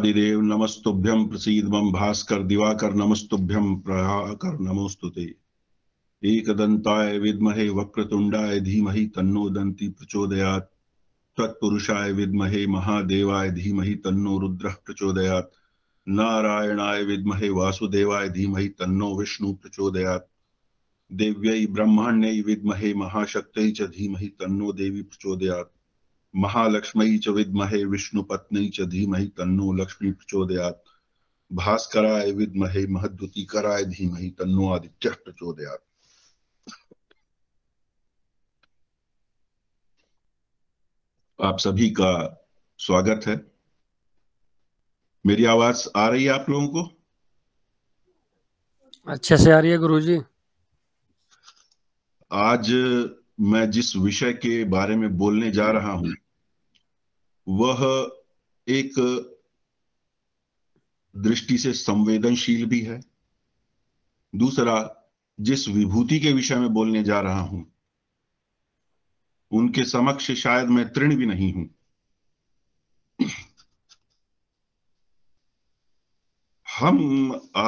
आदिदेव नमस्तुभ्यम प्रसीद मम भास्कर दिवाकर नमस्तुभ्यम प्रयाकर नमोस्तुते दंताय विद्महे वक्रतुंडाय धीमहि तन्नो दंती प्रचोदयात् तत्पुरुषाय विद्महे महादेवाय धीमहि तन्नो रुद्र प्रचोदयात् नारायणाय विद्महे वासुदेवाय धीमहि तन्नो विष्णु प्रचोदयात् देव्यै ब्रह्माण्यै विद्महे महाशक्त्यै च धीमहि तन्नो देवी प्रचोदयात् महालक्ष्मी च विद्महे विष्णुपत्नी च धीमहि तन्नो लक्ष्मी प्रचोदयात् भास्कराय विद्महे कराय धीमहि तन्नो आदित्य प्रचोदयात् आप सभी का स्वागत है मेरी आवाज आ रही है आप लोगों को अच्छे से आ रही है गुरुजी आज मैं जिस विषय के बारे में बोलने जा रहा हूं वह एक दृष्टि से संवेदनशील भी है दूसरा जिस विभूति के विषय में बोलने जा रहा हूं उनके समक्ष शायद मैं तृण भी नहीं हूं हम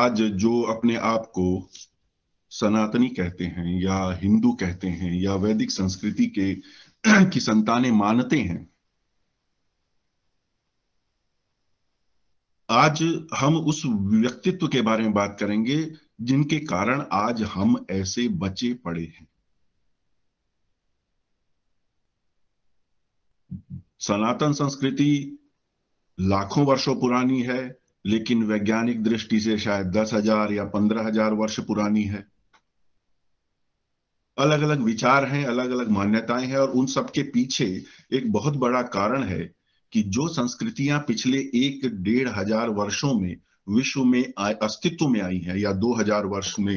आज जो अपने आप को सनातनी कहते हैं या हिंदू कहते हैं या वैदिक संस्कृति के की संतानें मानते हैं आज हम उस व्यक्तित्व के बारे में बात करेंगे जिनके कारण आज हम ऐसे बचे पड़े हैं सनातन संस्कृति लाखों वर्षों पुरानी है लेकिन वैज्ञानिक दृष्टि से शायद दस हजार या पंद्रह हजार वर्ष पुरानी है अलग अलग विचार हैं अलग अलग मान्यताएं हैं और उन सबके पीछे एक बहुत बड़ा कारण है कि जो संस्कृतियां पिछले एक डेढ़ हजार वर्षों में विश्व में अस्तित्व में आई है या दो हजार वर्ष में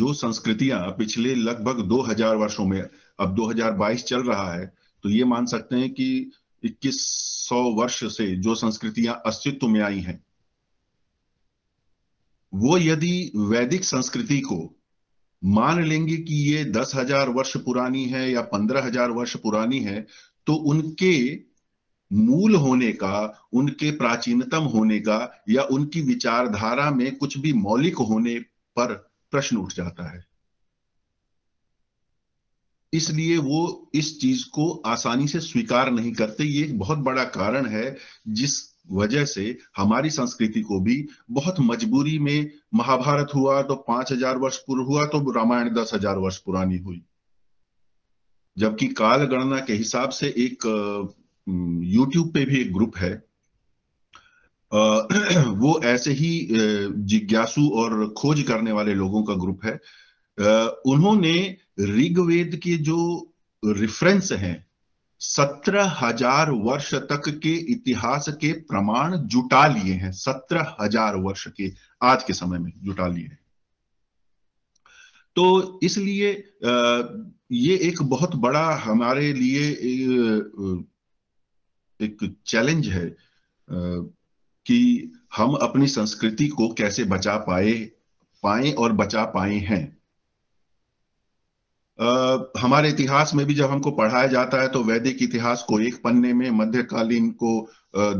जो संस्कृतियां पिछले लगभग दो हजार वर्षों में अब 2022 चल रहा है तो ये मान सकते हैं कि 2100 वर्ष से जो संस्कृतियां अस्तित्व में आई हैं वो यदि वैदिक संस्कृति को मान लेंगे कि ये दस हजार वर्ष पुरानी है या पंद्रह हजार वर्ष पुरानी है तो उनके मूल होने का उनके प्राचीनतम होने का या उनकी विचारधारा में कुछ भी मौलिक होने पर प्रश्न उठ जाता है इसलिए वो इस चीज को आसानी से स्वीकार नहीं करते ये एक बहुत बड़ा कारण है जिस वजह से हमारी संस्कृति को भी बहुत मजबूरी में महाभारत हुआ तो पांच हजार वर्ष पूर्व हुआ तो रामायण दस हजार वर्ष पुरानी हुई जबकि काल गणना के हिसाब से एक यूट्यूब पे भी एक ग्रुप है वो ऐसे ही जिज्ञासु और खोज करने वाले लोगों का ग्रुप है उन्होंने ऋग्वेद के जो रेफरेंस हैं सत्रह हजार वर्ष तक के इतिहास के प्रमाण जुटा लिए हैं सत्रह हजार वर्ष के आज के समय में जुटा लिए हैं तो इसलिए ये एक बहुत बड़ा हमारे लिए एक चैलेंज है कि हम अपनी संस्कृति को कैसे बचा पाए पाए और बचा पाए हैं आ, हमारे इतिहास में भी जब हमको पढ़ाया जाता है तो वैदिक इतिहास को एक पन्ने में मध्यकालीन को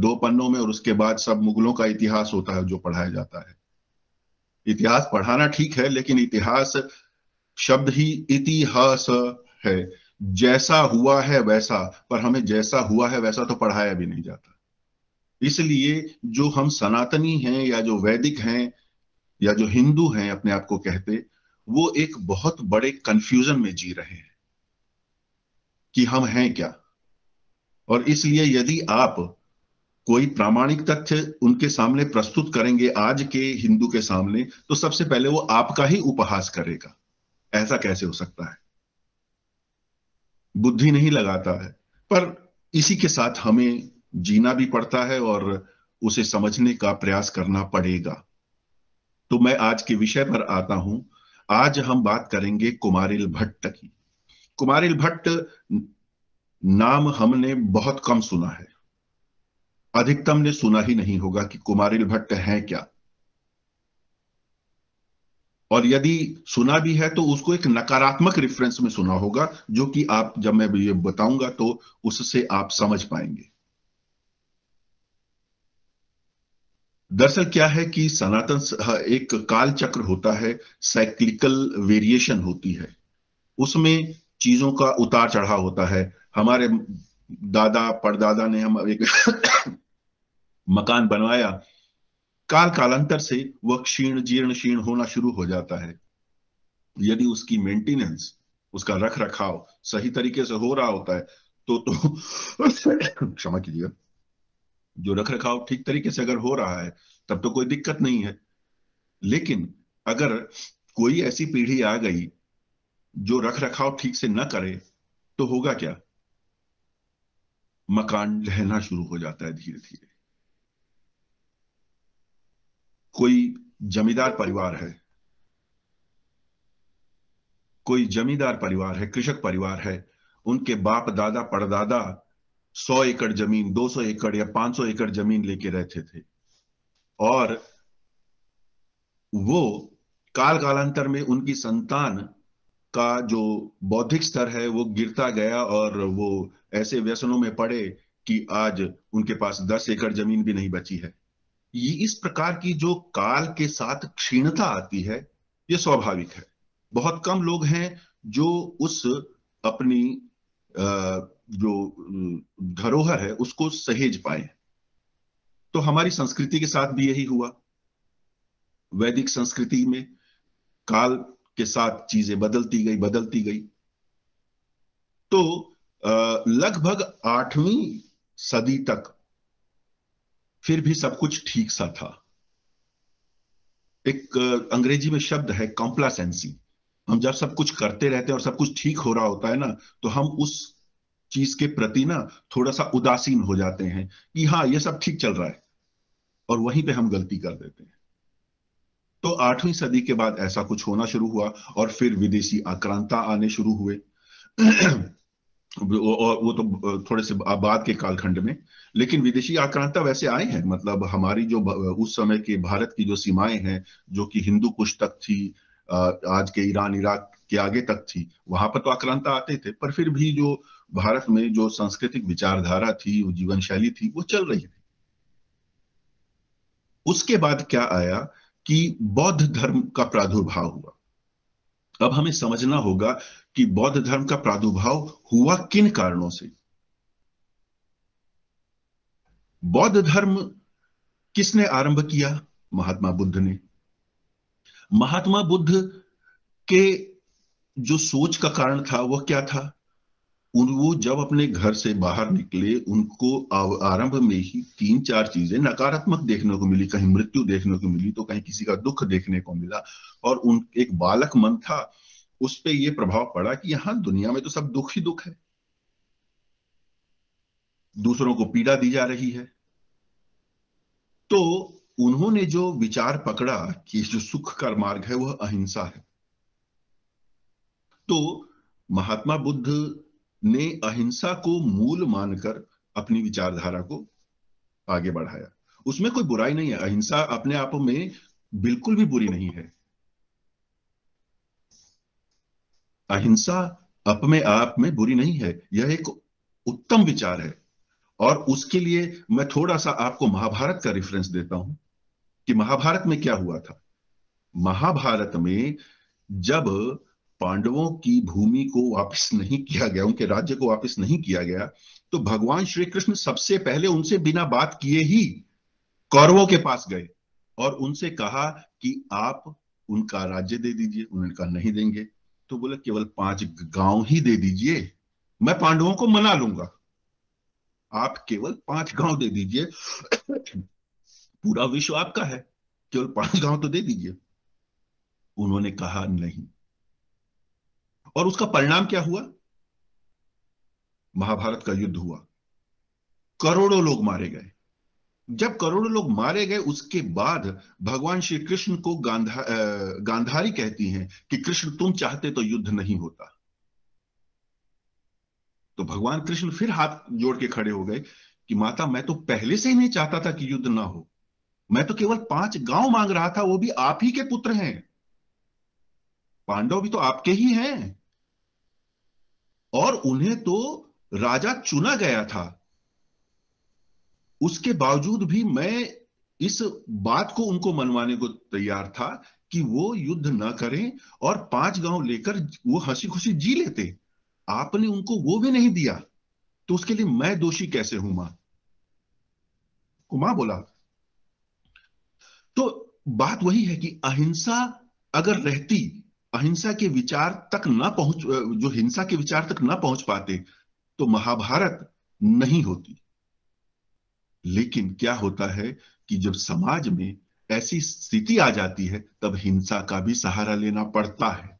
दो पन्नों में और उसके बाद सब मुगलों का इतिहास होता है जो पढ़ाया जाता है इतिहास पढ़ाना ठीक है लेकिन इतिहास शब्द ही इतिहास है जैसा हुआ है वैसा पर हमें जैसा हुआ है वैसा तो पढ़ाया भी नहीं जाता इसलिए जो हम सनातनी हैं या जो वैदिक हैं या जो हिंदू हैं अपने आप को कहते वो एक बहुत बड़े कंफ्यूजन में जी रहे हैं कि हम हैं क्या और इसलिए यदि आप कोई प्रामाणिक तथ्य उनके सामने प्रस्तुत करेंगे आज के हिंदू के सामने तो सबसे पहले वो आपका ही उपहास करेगा ऐसा कैसे हो सकता है बुद्धि नहीं लगाता है पर इसी के साथ हमें जीना भी पड़ता है और उसे समझने का प्रयास करना पड़ेगा तो मैं आज के विषय पर आता हूं आज हम बात करेंगे कुमारिल भट्ट की कुमारिल भट्ट नाम हमने बहुत कम सुना है अधिकतम ने सुना ही नहीं होगा कि कुमारिल भट्ट है क्या और यदि सुना भी है तो उसको एक नकारात्मक रेफरेंस में सुना होगा जो कि आप जब मैं ये बताऊंगा तो उससे आप समझ पाएंगे दरअसल क्या है कि सनातन एक काल चक्र होता है साइक्लिकल वेरिएशन होती है उसमें चीजों का उतार चढ़ाव होता है हमारे दादा परदादा ने हम एक मकान बनवाया काल कालांतर से वह क्षीण जीर्ण क्षीण होना शुरू हो जाता है यदि उसकी मेंटेनेंस उसका रख रखाव सही तरीके से हो रहा होता है तो तो क्षमा कीजिएगा जो रख रखाव ठीक तरीके से अगर हो रहा है तब तो कोई दिक्कत नहीं है लेकिन अगर कोई ऐसी पीढ़ी आ गई जो रख रखाव ठीक से न करे तो होगा क्या मकान ढहना शुरू हो जाता है धीरे धीरे कोई जमींदार परिवार है कोई जमींदार परिवार है कृषक परिवार है उनके बाप दादा परदादा सौ एकड़ जमीन दो सौ एकड़ या पांच सौ एकड़ जमीन लेके रहते थे और वो काल कालांतर में उनकी संतान का जो बौद्धिक स्तर है वो गिरता गया और वो ऐसे व्यसनों में पड़े कि आज उनके पास दस एकड़ जमीन भी नहीं बची है ये इस प्रकार की जो काल के साथ क्षीणता आती है ये स्वाभाविक है बहुत कम लोग हैं जो उस अपनी आ, जो धरोहर है उसको सहेज पाए तो हमारी संस्कृति के साथ भी यही हुआ वैदिक संस्कृति में काल के साथ चीजें बदलती गई बदलती गई तो लगभग आठवीं सदी तक फिर भी सब कुछ ठीक सा था एक अंग्रेजी में शब्द है कॉम्प्लासेंसी हम जब सब कुछ करते रहते हैं और सब कुछ ठीक हो रहा होता है ना तो हम उस चीज के प्रति ना थोड़ा सा उदासीन हो जाते हैं कि हाँ ये सब ठीक चल रहा है और वहीं पे हम गलती कर देते हैं तो आठवीं सदी के बाद ऐसा कुछ होना शुरू हुआ और फिर विदेशी आक्रांता आने शुरू हुए और वो तो थोड़े से बाद के कालखंड में लेकिन विदेशी आक्रांता वैसे आए हैं मतलब हमारी जो उस समय के भारत की जो सीमाएं हैं जो कि हिंदू कुश तक थी आज के ईरान इराक के आगे तक थी वहां पर तो आक्रांता आते थे पर फिर भी जो भारत में जो सांस्कृतिक विचारधारा थी वो जीवन शैली थी वो चल रही थी उसके बाद क्या आया कि बौद्ध धर्म का प्रादुर्भाव हुआ अब हमें समझना होगा कि बौद्ध धर्म का प्रादुर्भाव हुआ किन कारणों से बौद्ध धर्म किसने आरंभ किया महात्मा बुद्ध ने महात्मा बुद्ध के जो सोच का कारण था वह क्या था उन वो जब अपने घर से बाहर निकले उनको आरंभ में ही तीन चार चीजें नकारात्मक देखने को मिली कहीं मृत्यु देखने को मिली तो कहीं किसी का दुख देखने को मिला और उन एक बालक मन था उस पर यह प्रभाव पड़ा कि यहां दुनिया में तो सब दुख ही दुख है दूसरों को पीड़ा दी जा रही है तो उन्होंने जो विचार पकड़ा कि जो सुख का मार्ग है वह अहिंसा है तो महात्मा बुद्ध ने अहिंसा को मूल मानकर अपनी विचारधारा को आगे बढ़ाया उसमें कोई बुराई नहीं है अहिंसा अपने आप में बिल्कुल भी बुरी नहीं है अहिंसा अपने आप में बुरी नहीं है यह एक उत्तम विचार है और उसके लिए मैं थोड़ा सा आपको महाभारत का रेफरेंस देता हूं कि महाभारत में क्या हुआ था महाभारत में जब पांडवों की भूमि को वापस नहीं किया गया उनके राज्य को वापस नहीं किया गया तो भगवान श्री कृष्ण सबसे पहले उनसे बिना बात किए ही कौरवों के पास गए और उनसे कहा कि आप उनका राज्य दे दीजिए उन्होंने कहा नहीं देंगे तो बोले केवल पांच गांव ही दे दीजिए मैं पांडवों को मना लूंगा आप केवल पांच गांव दे दीजिए पूरा विश्व आपका है केवल पांच गांव तो दे दीजिए उन्होंने कहा नहीं और उसका परिणाम क्या हुआ महाभारत का युद्ध हुआ करोड़ों लोग मारे गए जब करोड़ों लोग मारे गए उसके बाद भगवान श्री कृष्ण को गांधा गांधारी कहती हैं कि कृष्ण तुम चाहते तो युद्ध नहीं होता तो भगवान कृष्ण फिर हाथ जोड़ के खड़े हो गए कि माता मैं तो पहले से ही नहीं चाहता था कि युद्ध ना हो मैं तो केवल पांच गांव मांग रहा था वो भी आप ही के पुत्र हैं पांडव भी तो आपके ही हैं और उन्हें तो राजा चुना गया था उसके बावजूद भी मैं इस बात को उनको मनवाने को तैयार था कि वो युद्ध न करें और पांच गांव लेकर वो हंसी खुशी जी लेते आपने उनको वो भी नहीं दिया तो उसके लिए मैं दोषी कैसे हूं मां उमा तो बोला तो बात वही है कि अहिंसा अगर रहती अहिंसा के विचार तक ना पहुंच जो हिंसा के विचार तक ना पहुंच पाते तो महाभारत नहीं होती लेकिन क्या होता है कि जब समाज में ऐसी स्थिति आ जाती है तब हिंसा का भी सहारा लेना पड़ता है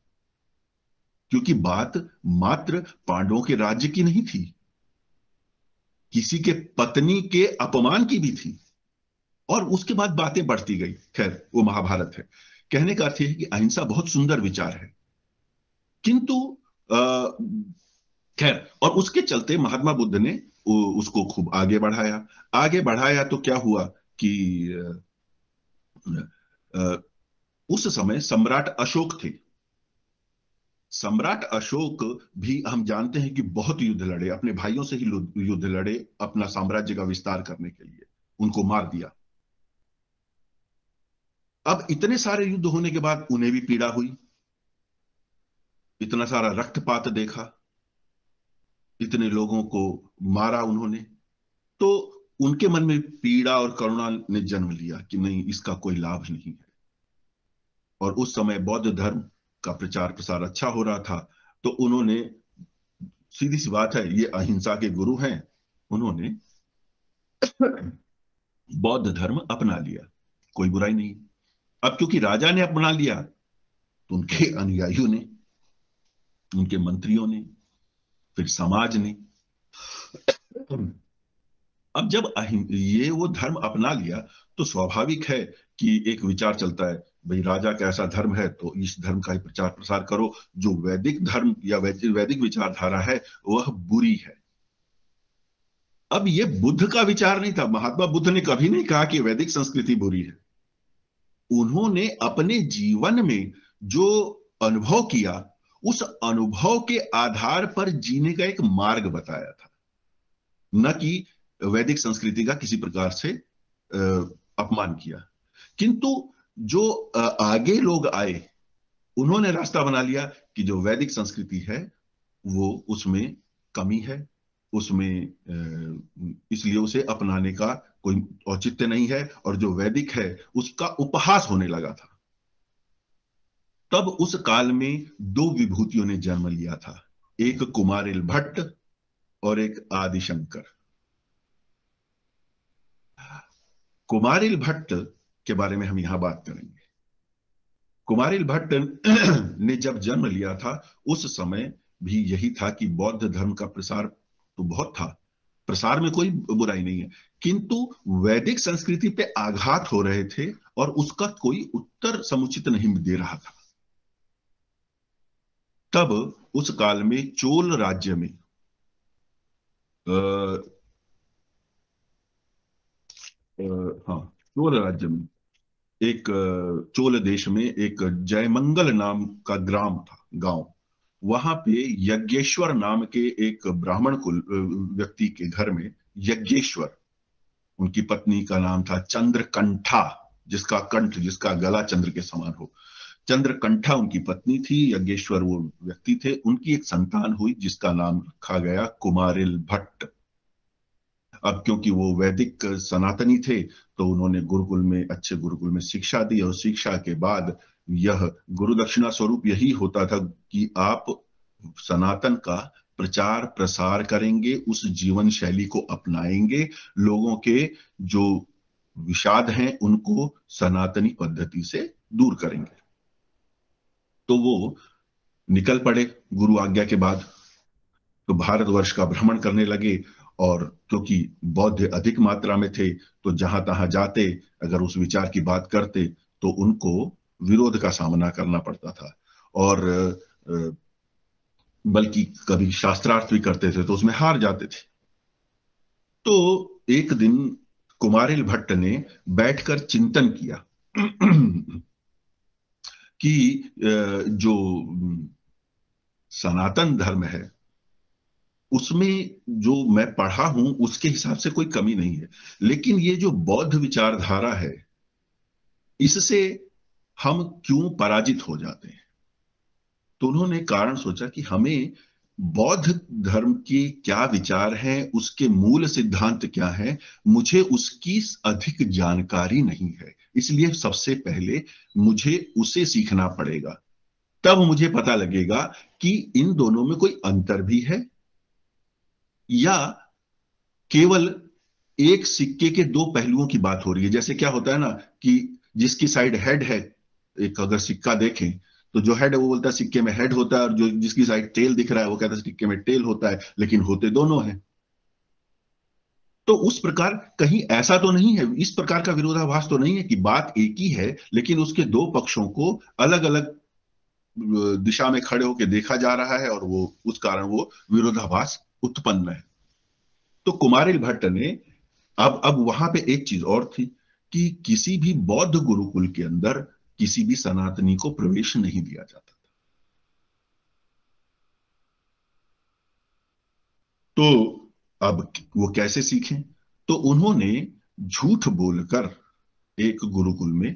क्योंकि बात मात्र पांडवों के राज्य की नहीं थी किसी के पत्नी के अपमान की भी थी और उसके बाद बातें बढ़ती गई खैर वो महाभारत है कहने का अर्थ है कि अहिंसा बहुत सुंदर विचार है किंतु खैर और उसके चलते महात्मा बुद्ध ने उसको खूब आगे बढ़ाया आगे बढ़ाया तो क्या हुआ कि उस समय सम्राट अशोक थे सम्राट अशोक भी हम जानते हैं कि बहुत युद्ध लड़े अपने भाइयों से ही युद्ध लड़े अपना साम्राज्य का विस्तार करने के लिए उनको मार दिया अब इतने सारे युद्ध होने के बाद उन्हें भी पीड़ा हुई इतना सारा रक्तपात देखा इतने लोगों को मारा उन्होंने तो उनके मन में पीड़ा और करुणा ने जन्म लिया कि नहीं इसका कोई लाभ नहीं है और उस समय बौद्ध धर्म का प्रचार प्रसार अच्छा हो रहा था तो उन्होंने सीधी सी बात है ये अहिंसा के गुरु हैं उन्होंने बौद्ध धर्म अपना लिया कोई बुराई नहीं अब क्योंकि राजा ने अपना लिया तो उनके अनुयायियों ने उनके मंत्रियों ने फिर समाज ने अब जब अहिम ये वो धर्म अपना लिया तो स्वाभाविक है कि एक विचार चलता है भाई राजा का ऐसा धर्म है तो इस धर्म का ही प्रचार प्रसार करो जो वैदिक धर्म या वैदिक विचारधारा है वह बुरी है अब ये बुद्ध का विचार नहीं था महात्मा बुद्ध ने कभी नहीं कहा कि वैदिक संस्कृति बुरी है उन्होंने अपने जीवन में जो अनुभव किया उस अनुभव के आधार पर जीने का एक मार्ग बताया था न कि वैदिक संस्कृति का किसी प्रकार से अपमान किया किंतु जो आगे लोग आए उन्होंने रास्ता बना लिया कि जो वैदिक संस्कृति है वो उसमें कमी है उसमें इसलिए उसे अपनाने का कोई औचित्य नहीं है और जो वैदिक है उसका उपहास होने लगा था तब उस काल में दो विभूतियों ने जन्म लिया था एक कुमारिल भट्ट और एक आदिशंकर कुमारिल भट्ट के बारे में हम यहां बात करेंगे कुमारिल भट्ट ने जब जन्म लिया था उस समय भी यही था कि बौद्ध धर्म का प्रसार तो बहुत था प्रसार में कोई बुराई नहीं है किंतु वैदिक संस्कृति पे आघात हो रहे थे और उसका कोई उत्तर समुचित नहीं दे रहा था तब उस काल में चोल राज्य में हाँ चोल राज्य में एक चोल देश में एक जयमंगल नाम का ग्राम था गांव वहां पे यज्ञेश्वर नाम के एक ब्राह्मण कुल व्यक्ति के घर में यज्ञेश्वर उनकी पत्नी का नाम था चंद्रकंठा जिसका कंठ जिसका गला चंद्र के समान हो चंद्रकंठा उनकी पत्नी थी यज्ञेश्वर वो व्यक्ति थे उनकी एक संतान हुई जिसका नाम रखा गया कुमारिल भट्ट अब क्योंकि वो वैदिक सनातनी थे तो उन्होंने गुरुकुल में अच्छे गुरुकुल में शिक्षा दी और शिक्षा के बाद यह गुरु दक्षिणा स्वरूप यही होता था कि आप सनातन का प्रचार प्रसार करेंगे उस जीवन शैली को अपनाएंगे लोगों के जो विषाद हैं उनको सनातनी पद्धति से दूर करेंगे तो वो निकल पड़े गुरु आज्ञा के बाद तो भारतवर्ष का भ्रमण करने लगे और क्योंकि तो बौद्ध अधिक मात्रा में थे तो जहां तहां जाते अगर उस विचार की बात करते तो उनको विरोध का सामना करना पड़ता था और बल्कि कभी शास्त्रार्थ भी करते थे तो उसमें हार जाते थे तो एक दिन कुमारिल भट्ट ने बैठकर चिंतन किया कि जो सनातन धर्म है उसमें जो मैं पढ़ा हूं उसके हिसाब से कोई कमी नहीं है लेकिन ये जो बौद्ध विचारधारा है इससे हम क्यों पराजित हो जाते हैं तो उन्होंने कारण सोचा कि हमें बौद्ध धर्म के क्या विचार है उसके मूल सिद्धांत क्या है मुझे उसकी अधिक जानकारी नहीं है इसलिए सबसे पहले मुझे उसे सीखना पड़ेगा तब मुझे पता लगेगा कि इन दोनों में कोई अंतर भी है या केवल एक सिक्के के दो पहलुओं की बात हो रही है जैसे क्या होता है ना कि जिसकी साइड हेड है एक अगर सिक्का देखें तो जो हेड है वो बोलता है सिक्के में हेड होता है और जो जिसकी साइड टेल दिख रहा है वो कहता है सिक्के में टेल होता है लेकिन होते दोनों हैं तो उस प्रकार कहीं ऐसा तो नहीं है इस प्रकार का विरोधाभास तो नहीं है कि बात एक ही है लेकिन उसके दो पक्षों को अलग अलग दिशा में खड़े होकर देखा जा रहा है और वो उस कारण वो विरोधाभास उत्पन्न है तो कुमारिल भट्ट ने अब अब वहां पे एक चीज और थी कि किसी भी बौद्ध गुरुकुल के अंदर किसी भी सनातनी को प्रवेश नहीं दिया जाता था तो अब वो कैसे सीखें तो उन्होंने झूठ बोलकर एक गुरुकुल में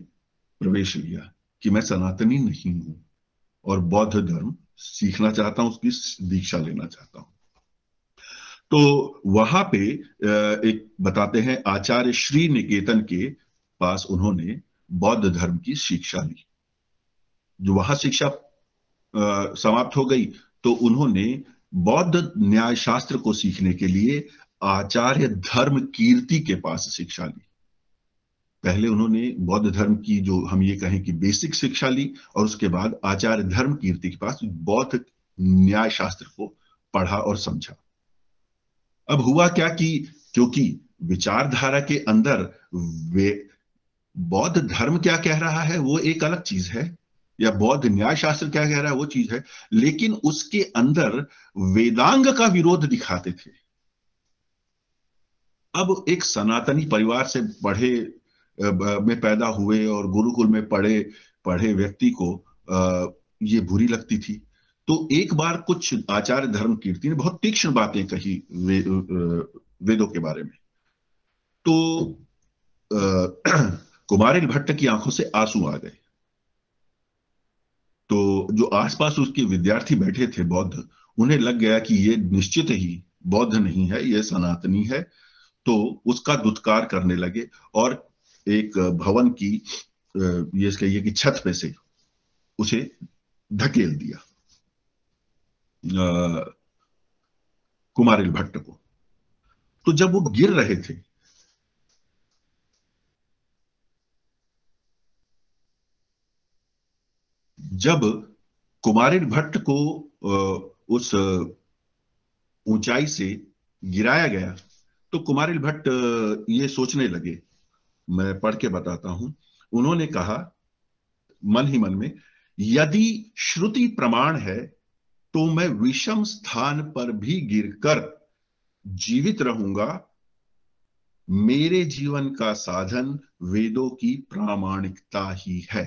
प्रवेश लिया कि मैं सनातनी नहीं हूं और बौद्ध धर्म सीखना चाहता हूं उसकी दीक्षा लेना चाहता हूं तो वहां पे एक बताते हैं आचार्य श्री निकेतन के पास उन्होंने बौद्ध धर्म की शिक्षा ली जो वहां शिक्षा समाप्त हो गई तो उन्होंने बौद्ध न्याय शास्त्र को सीखने के लिए आचार्य धर्म कीर्ति के पास शिक्षा ली पहले उन्होंने बौद्ध धर्म की जो हम ये कहें कि बेसिक शिक्षा ली और उसके बाद आचार्य धर्म कीर्ति के पास बौद्ध न्याय शास्त्र को पढ़ा और समझा अब हुआ क्या कि क्योंकि विचारधारा के अंदर वे बौद्ध धर्म क्या कह रहा है वो एक अलग चीज है या बौद्ध न्याय शास्त्र क्या कह रहा है वो चीज है लेकिन उसके अंदर वेदांग का विरोध दिखाते थे अब एक सनातनी परिवार से पढ़े में पैदा हुए और गुरुकुल में पढ़े पढ़े व्यक्ति को ये बुरी लगती थी तो एक बार कुछ आचार्य धर्म कीर्ति ने बहुत तीक्ष्ण बातें कही वे, वेदों के बारे में तो कुमारिल भट्ट की आंखों से आंसू आ गए तो जो आसपास उसके विद्यार्थी बैठे थे बौद्ध उन्हें लग गया कि ये निश्चित ही बौद्ध नहीं है ये सनातनी है तो उसका दुत्कार करने लगे और एक भवन की ये कहिए कि छत पे से उसे धकेल दिया कुमारिल भट्ट को तो जब वो गिर रहे थे जब कुमारिन भट्ट को उस ऊंचाई से गिराया गया तो कुमारिल भट्ट ये सोचने लगे मैं पढ़ के बताता हूं उन्होंने कहा मन ही मन में यदि श्रुति प्रमाण है तो मैं विषम स्थान पर भी गिरकर जीवित रहूंगा मेरे जीवन का साधन वेदों की प्रामाणिकता ही है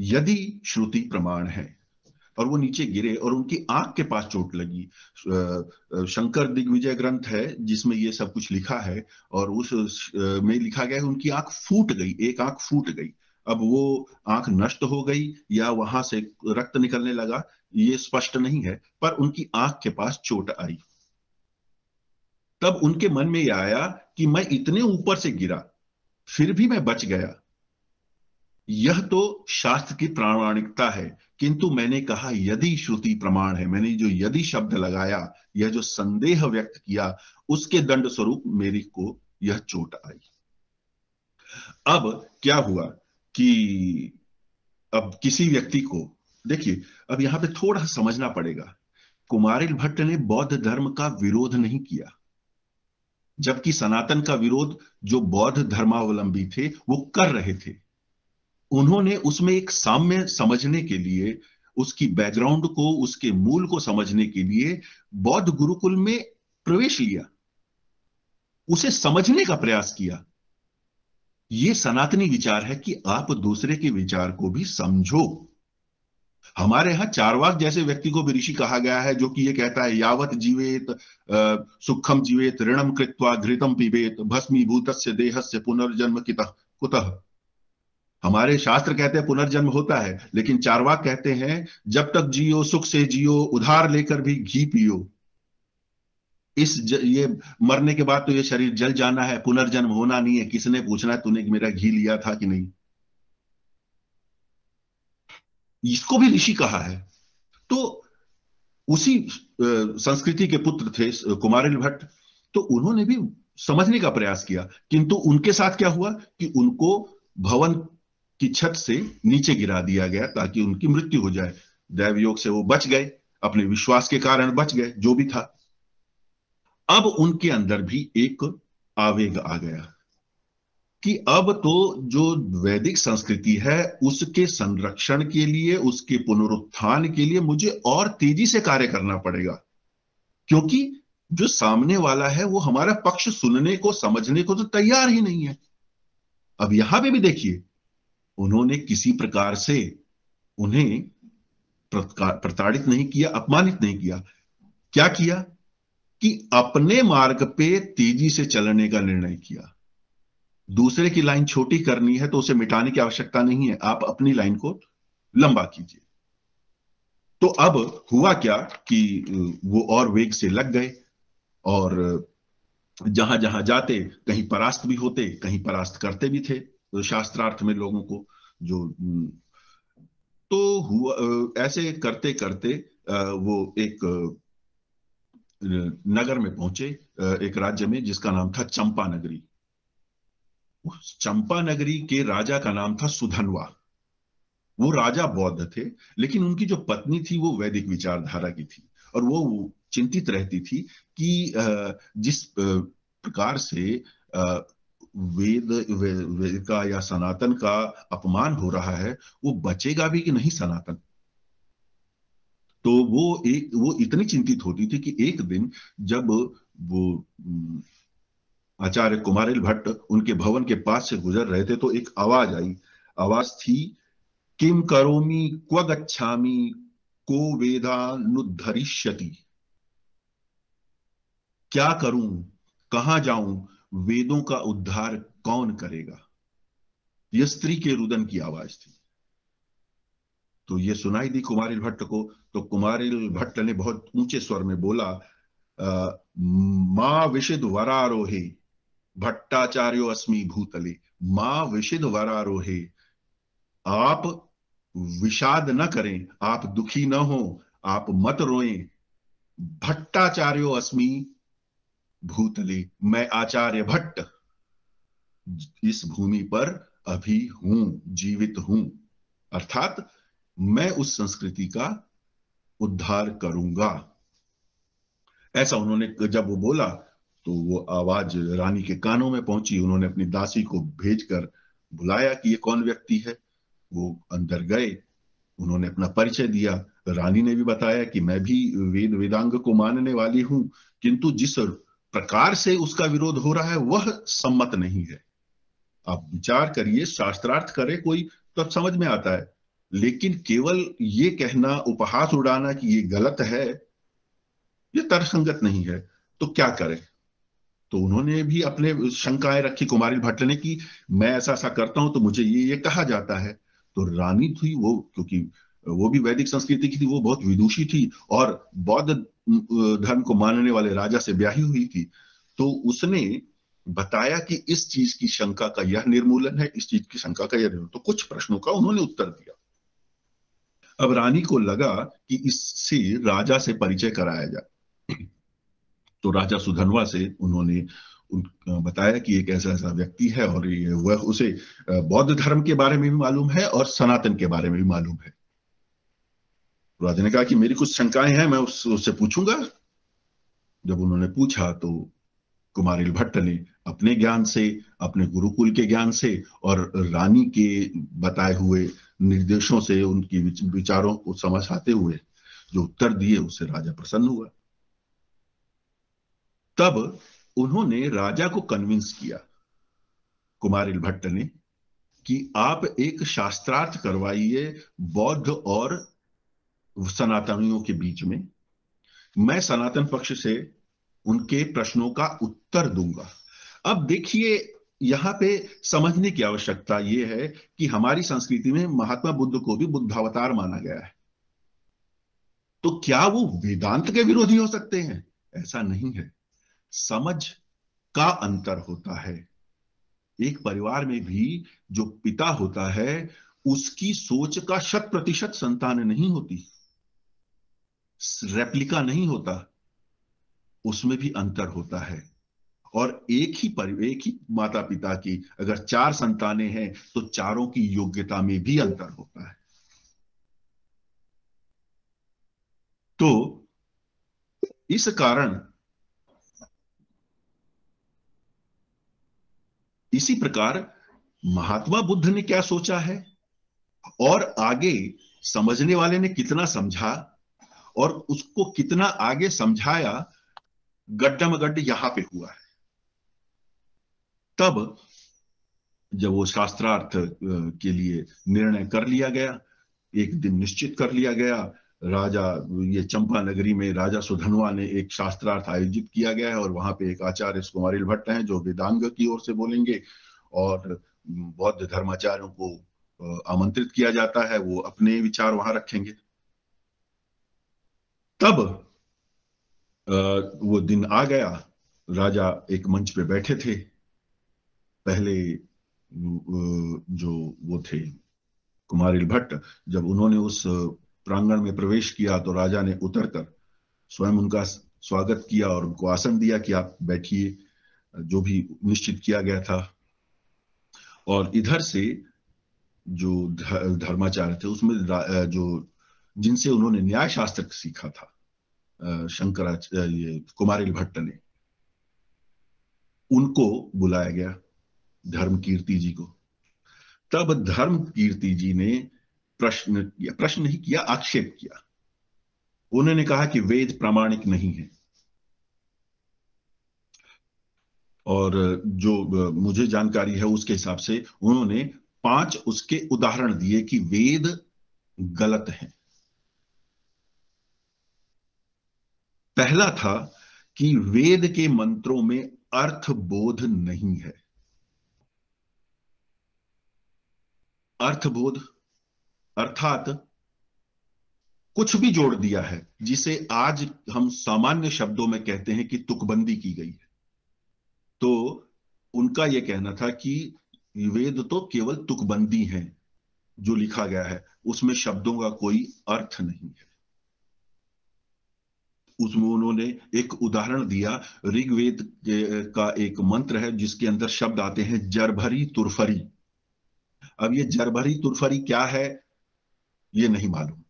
यदि श्रुति प्रमाण है और वो नीचे गिरे और उनकी आंख के पास चोट लगी शंकर दिग्विजय ग्रंथ है जिसमें ये सब कुछ लिखा है और उस में लिखा गया है उनकी आंख फूट गई एक आंख फूट गई अब वो आंख नष्ट हो गई या वहां से रक्त निकलने लगा ये स्पष्ट नहीं है पर उनकी आंख के पास चोट आई तब उनके मन में यह आया कि मैं इतने ऊपर से गिरा फिर भी मैं बच गया यह तो शास्त्र की प्रामाणिकता है किंतु मैंने कहा यदि श्रुति प्रमाण है मैंने जो यदि शब्द लगाया यह जो संदेह व्यक्त किया उसके दंड स्वरूप मेरी को यह चोट आई अब क्या हुआ कि अब किसी व्यक्ति को देखिए अब यहां पे थोड़ा समझना पड़ेगा कुमारिल भट्ट ने बौद्ध धर्म का विरोध नहीं किया जबकि सनातन का विरोध जो बौद्ध धर्मावलंबी थे वो कर रहे थे उन्होंने उसमें एक साम्य समझने के लिए उसकी बैकग्राउंड को उसके मूल को समझने के लिए बौद्ध गुरुकुल में प्रवेश लिया उसे समझने का प्रयास किया यह सनातनी विचार है कि आप दूसरे के विचार को भी समझो हमारे यहां चारवाक जैसे व्यक्ति को भी ऋषि कहा गया है जो कि ये कहता है यावत जीवेत सुखम जीवेत ऋणम कृत्वा घृतम पीबेत भस्मीभूत देहस्य पुनर्जन्म कितः कुतः हमारे शास्त्र कहते हैं पुनर्जन्म होता है लेकिन चारवाक कहते हैं जब तक जियो सुख से जियो उधार लेकर भी घी पियो इस ज, ये मरने के बाद तो ये शरीर जल जाना है पुनर्जन्म होना नहीं है किसने पूछना है तूने मेरा घी लिया था कि नहीं इसको भी ऋषि कहा है तो उसी संस्कृति के पुत्र थे कुमारिल भट्ट तो उन्होंने भी समझने का प्रयास किया किंतु उनके साथ क्या हुआ कि उनको भवन की छत से नीचे गिरा दिया गया ताकि उनकी मृत्यु हो जाए दैव योग से वो बच गए अपने विश्वास के कारण बच गए जो भी था अब उनके अंदर भी एक आवेग आ गया कि अब तो जो वैदिक संस्कृति है उसके संरक्षण के लिए उसके पुनरुत्थान के लिए मुझे और तेजी से कार्य करना पड़ेगा क्योंकि जो सामने वाला है वो हमारा पक्ष सुनने को समझने को तो तैयार ही नहीं है अब यहां पे भी देखिए उन्होंने किसी प्रकार से उन्हें प्रताड़ित नहीं किया अपमानित नहीं किया क्या किया कि अपने मार्ग पे तेजी से चलने का निर्णय किया दूसरे की लाइन छोटी करनी है तो उसे मिटाने की आवश्यकता नहीं है आप अपनी लाइन को लंबा कीजिए तो अब हुआ क्या कि वो और वेग से लग गए और जहां जहां जाते कहीं परास्त भी होते कहीं परास्त करते भी थे तो शास्त्रार्थ में लोगों को जो हम्म, तो हुआ ऐसे करते करते वो एक नगर में पहुंचे एक राज्य में जिसका नाम था चंपा नगरी चंपा नगरी के राजा का नाम था सुधनवा वो राजा बौद्ध थे लेकिन उनकी जो पत्नी थी वो वैदिक विचारधारा की थी और वो चिंतित रहती थी कि जिस प्रकार से वेद वे, वेद का या सनातन का अपमान हो रहा है वो बचेगा भी कि नहीं सनातन तो वो एक वो इतनी चिंतित होती थी कि एक दिन जब वो आचार्य कुमारिल भट्ट उनके भवन के पास से गुजर रहे थे तो एक आवाज आई आवाज थी किम करोमी क्व गच्छामी को वेदानुद्धरिष्यति क्या करूं कहा जाऊं वेदों का उद्धार कौन करेगा यह स्त्री के रुदन की आवाज थी तो ये सुनाई दी कुमारिल भट्ट को तो कुमारिल भट्ट ने बहुत ऊंचे स्वर में बोला माँ विशिद वरारोहे भट्टाचार्यो अस्मी भूतले मां विशिद वरारोहे आप विषाद न करें आप दुखी न हो आप मत रोएं भट्टाचार्यो अस्मी भूतली मैं आचार्य भट्ट इस भूमि पर अभी हूं जीवित हूं अर्थात मैं उस संस्कृति का उद्धार करूंगा ऐसा उन्होंने जब वो बोला तो वो आवाज रानी के कानों में पहुंची उन्होंने अपनी दासी को भेजकर बुलाया कि ये कौन व्यक्ति है वो अंदर गए उन्होंने अपना परिचय दिया रानी ने भी बताया कि मैं भी वेद वेदांग को मानने वाली हूं किंतु जिस प्रकार से उसका विरोध हो रहा है वह सम्मत नहीं है आप विचार करिए शास्त्रार्थ करे कोई तो समझ में आता है लेकिन केवल ये कहना उपहास उड़ाना कि ये गलत है ये तर्कसंगत नहीं है तो क्या करें तो उन्होंने भी अपने शंकाएं रखी कुमारी भट्ट ने की मैं ऐसा ऐसा करता हूं तो मुझे ये ये कहा जाता है तो रानी थी वो क्योंकि वो भी वैदिक संस्कृति की थी वो बहुत विदुषी थी और बौद्ध धर्म को मानने वाले राजा से ब्याही हुई थी तो उसने बताया कि इस चीज की शंका का यह निर्मूलन है इस चीज की शंका का यह निर्मूलन तो कुछ प्रश्नों का उन्होंने उत्तर दिया अब रानी को लगा कि इससे राजा से परिचय कराया जाए तो राजा सुधनवा से उन्होंने उन, बताया कि एक ऐसा ऐसा व्यक्ति है और वह उसे बौद्ध धर्म के बारे में भी मालूम है और सनातन के बारे में भी मालूम है राजा ने कहा कि मेरी कुछ शंकाएं हैं मैं उस, उससे पूछूंगा जब उन्होंने पूछा तो कुमारिल भट्ट ने अपने ज्ञान से अपने गुरुकुल के ज्ञान से और रानी के बताए हुए निर्देशों से उनकी विचारों को समझाते हुए जो उत्तर दिए उससे राजा प्रसन्न हुआ तब उन्होंने राजा को कन्विंस किया कुमारिल भट्ट ने कि आप एक शास्त्रार्थ करवाइए बौद्ध और सनातनियों के बीच में मैं सनातन पक्ष से उनके प्रश्नों का उत्तर दूंगा अब देखिए यहां पे समझने की आवश्यकता यह है कि हमारी संस्कृति में महात्मा बुद्ध को भी बुद्धावतार माना गया है तो क्या वो वेदांत के विरोधी हो सकते हैं ऐसा नहीं है समझ का अंतर होता है एक परिवार में भी जो पिता होता है उसकी सोच का शत प्रतिशत संतान नहीं होती रेप्लिका नहीं होता उसमें भी अंतर होता है और एक ही पर एक ही माता पिता की अगर चार संतानें हैं तो चारों की योग्यता में भी अंतर होता है तो इस कारण इसी प्रकार महात्मा बुद्ध ने क्या सोचा है और आगे समझने वाले ने कितना समझा और उसको कितना आगे समझाया गड्ढा में गड्ढ यहां पे हुआ है तब जब वो शास्त्रार्थ के लिए निर्णय कर लिया गया एक दिन निश्चित कर लिया गया राजा ये चंपा नगरी में राजा सुधनवा ने एक शास्त्रार्थ आयोजित किया गया है और वहां पे एक आचार्य कुमारिल भट्ट हैं जो वेदांग की ओर से बोलेंगे और बौद्ध धर्माचार्यों को आमंत्रित किया जाता है वो अपने विचार वहां रखेंगे तब वो दिन आ गया राजा एक मंच पे बैठे थे पहले जो वो थे कुमारिल भट्ट जब उन्होंने उस प्रांगण में प्रवेश किया तो राजा ने उतर कर स्वयं उनका स्वागत किया और उनको आसन दिया कि आप बैठिए जो भी निश्चित किया गया था और इधर से जो धर्माचार्य थे उसमें जो जिनसे उन्होंने न्याय शास्त्र सीखा था शंकराचार्य कुमारिल भट्ट ने उनको बुलाया गया धर्म कीर्ति जी को तब धर्म कीर्ति जी ने प्रश्न किया प्रश्न नहीं किया आक्षेप किया उन्होंने कहा कि वेद प्रामाणिक नहीं है और जो मुझे जानकारी है उसके हिसाब से उन्होंने पांच उसके उदाहरण दिए कि वेद गलत हैं पहला था कि वेद के मंत्रों में अर्थ बोध नहीं है अर्थबोध अर्थात कुछ भी जोड़ दिया है जिसे आज हम सामान्य शब्दों में कहते हैं कि तुकबंदी की गई है तो उनका यह कहना था कि वेद तो केवल तुकबंदी है जो लिखा गया है उसमें शब्दों का कोई अर्थ नहीं है उसमें उन्होंने एक उदाहरण दिया ऋग्वेद का एक मंत्र है जिसके अंदर शब्द आते हैं जरभरी तुरफरी अब ये जरभरी तुरफरी क्या है ये नहीं मालूम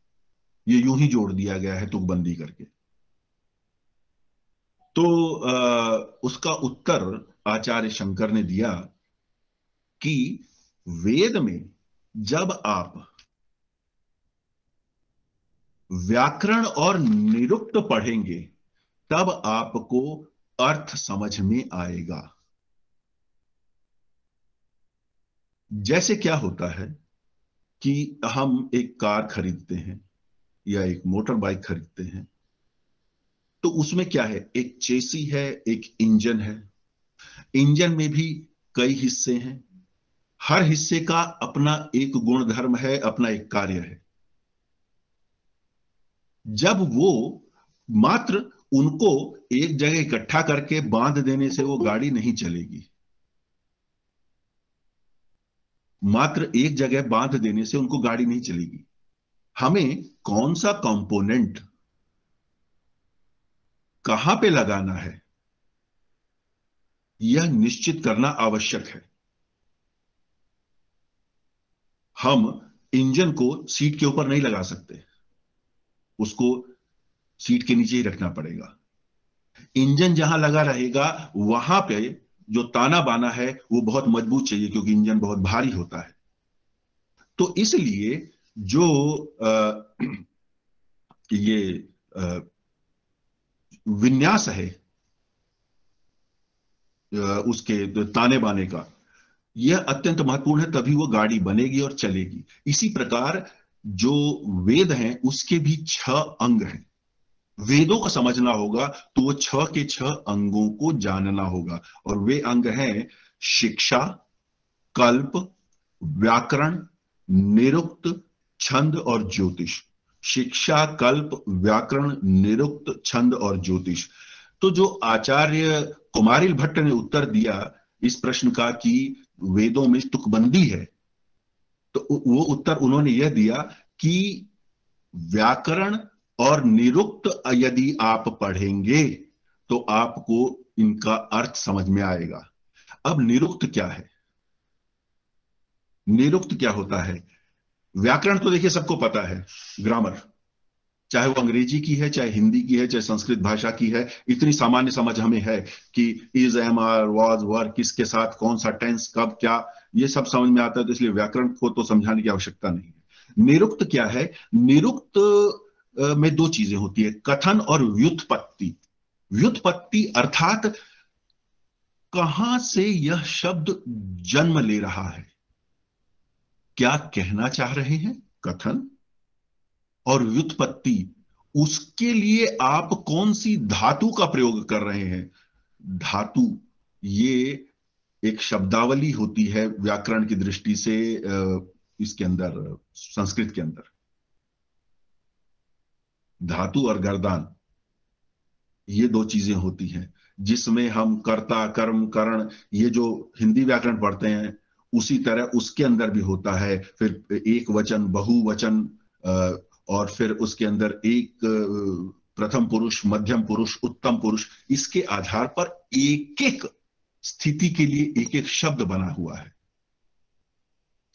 ये यूं ही जोड़ दिया गया है तुकबंदी करके तो आ, उसका उत्तर आचार्य शंकर ने दिया कि वेद में जब आप व्याकरण और निरुक्त पढ़ेंगे तब आपको अर्थ समझ में आएगा जैसे क्या होता है कि हम एक कार खरीदते हैं या एक मोटर बाइक खरीदते हैं तो उसमें क्या है एक चेसी है एक इंजन है इंजन में भी कई हिस्से हैं हर हिस्से का अपना एक गुणधर्म है अपना एक कार्य है जब वो मात्र उनको एक जगह इकट्ठा करके बांध देने से वो गाड़ी नहीं चलेगी मात्र एक जगह बांध देने से उनको गाड़ी नहीं चलेगी हमें कौन सा कंपोनेंट कहां पे लगाना है यह निश्चित करना आवश्यक है हम इंजन को सीट के ऊपर नहीं लगा सकते उसको सीट के नीचे ही रखना पड़ेगा इंजन जहां लगा रहेगा वहां पे जो ताना बाना है वो बहुत मजबूत चाहिए क्योंकि इंजन बहुत भारी होता है तो इसलिए जो आ, ये आ, विन्यास है उसके ताने बाने का यह अत्यंत महत्वपूर्ण है तभी वो गाड़ी बनेगी और चलेगी इसी प्रकार जो वेद हैं उसके भी छह अंग हैं वेदों को समझना होगा तो वो छह के छह अंगों को जानना होगा और वे अंग हैं शिक्षा कल्प व्याकरण निरुक्त छंद और ज्योतिष शिक्षा कल्प व्याकरण निरुक्त छंद और ज्योतिष तो जो आचार्य कुमारिल भट्ट ने उत्तर दिया इस प्रश्न का कि वेदों में तुकबंदी है तो वो उत्तर उन्होंने यह दिया कि व्याकरण और निरुक्त यदि आप पढ़ेंगे तो आपको इनका अर्थ समझ में आएगा अब निरुक्त क्या है निरुक्त क्या होता है व्याकरण तो देखिए सबको पता है ग्रामर चाहे वो अंग्रेजी की है चाहे हिंदी की है चाहे संस्कृत भाषा की है इतनी सामान्य समझ हमें है कि is am are was were किसके साथ कौन सा टेंस कब क्या ये सब समझ में आता है तो इसलिए व्याकरण को तो समझाने की आवश्यकता नहीं है निरुक्त क्या है निरुक्त में दो चीजें होती है कथन और व्युत्पत्ति व्युत्पत्ति अर्थात कहां से यह शब्द जन्म ले रहा है क्या कहना चाह रहे हैं कथन और व्युत्पत्ति उसके लिए आप कौन सी धातु का प्रयोग कर रहे हैं धातु ये एक शब्दावली होती है व्याकरण की दृष्टि से इसके अंदर संस्कृत के अंदर धातु और गर्दान ये दो चीजें होती हैं जिसमें हम कर्ता कर्म करण ये जो हिंदी व्याकरण पढ़ते हैं उसी तरह उसके अंदर भी होता है फिर एक वचन बहुवचन और फिर उसके अंदर एक प्रथम पुरुष मध्यम पुरुष उत्तम पुरुष इसके आधार पर एक एक स्थिति के लिए एक एक शब्द बना हुआ है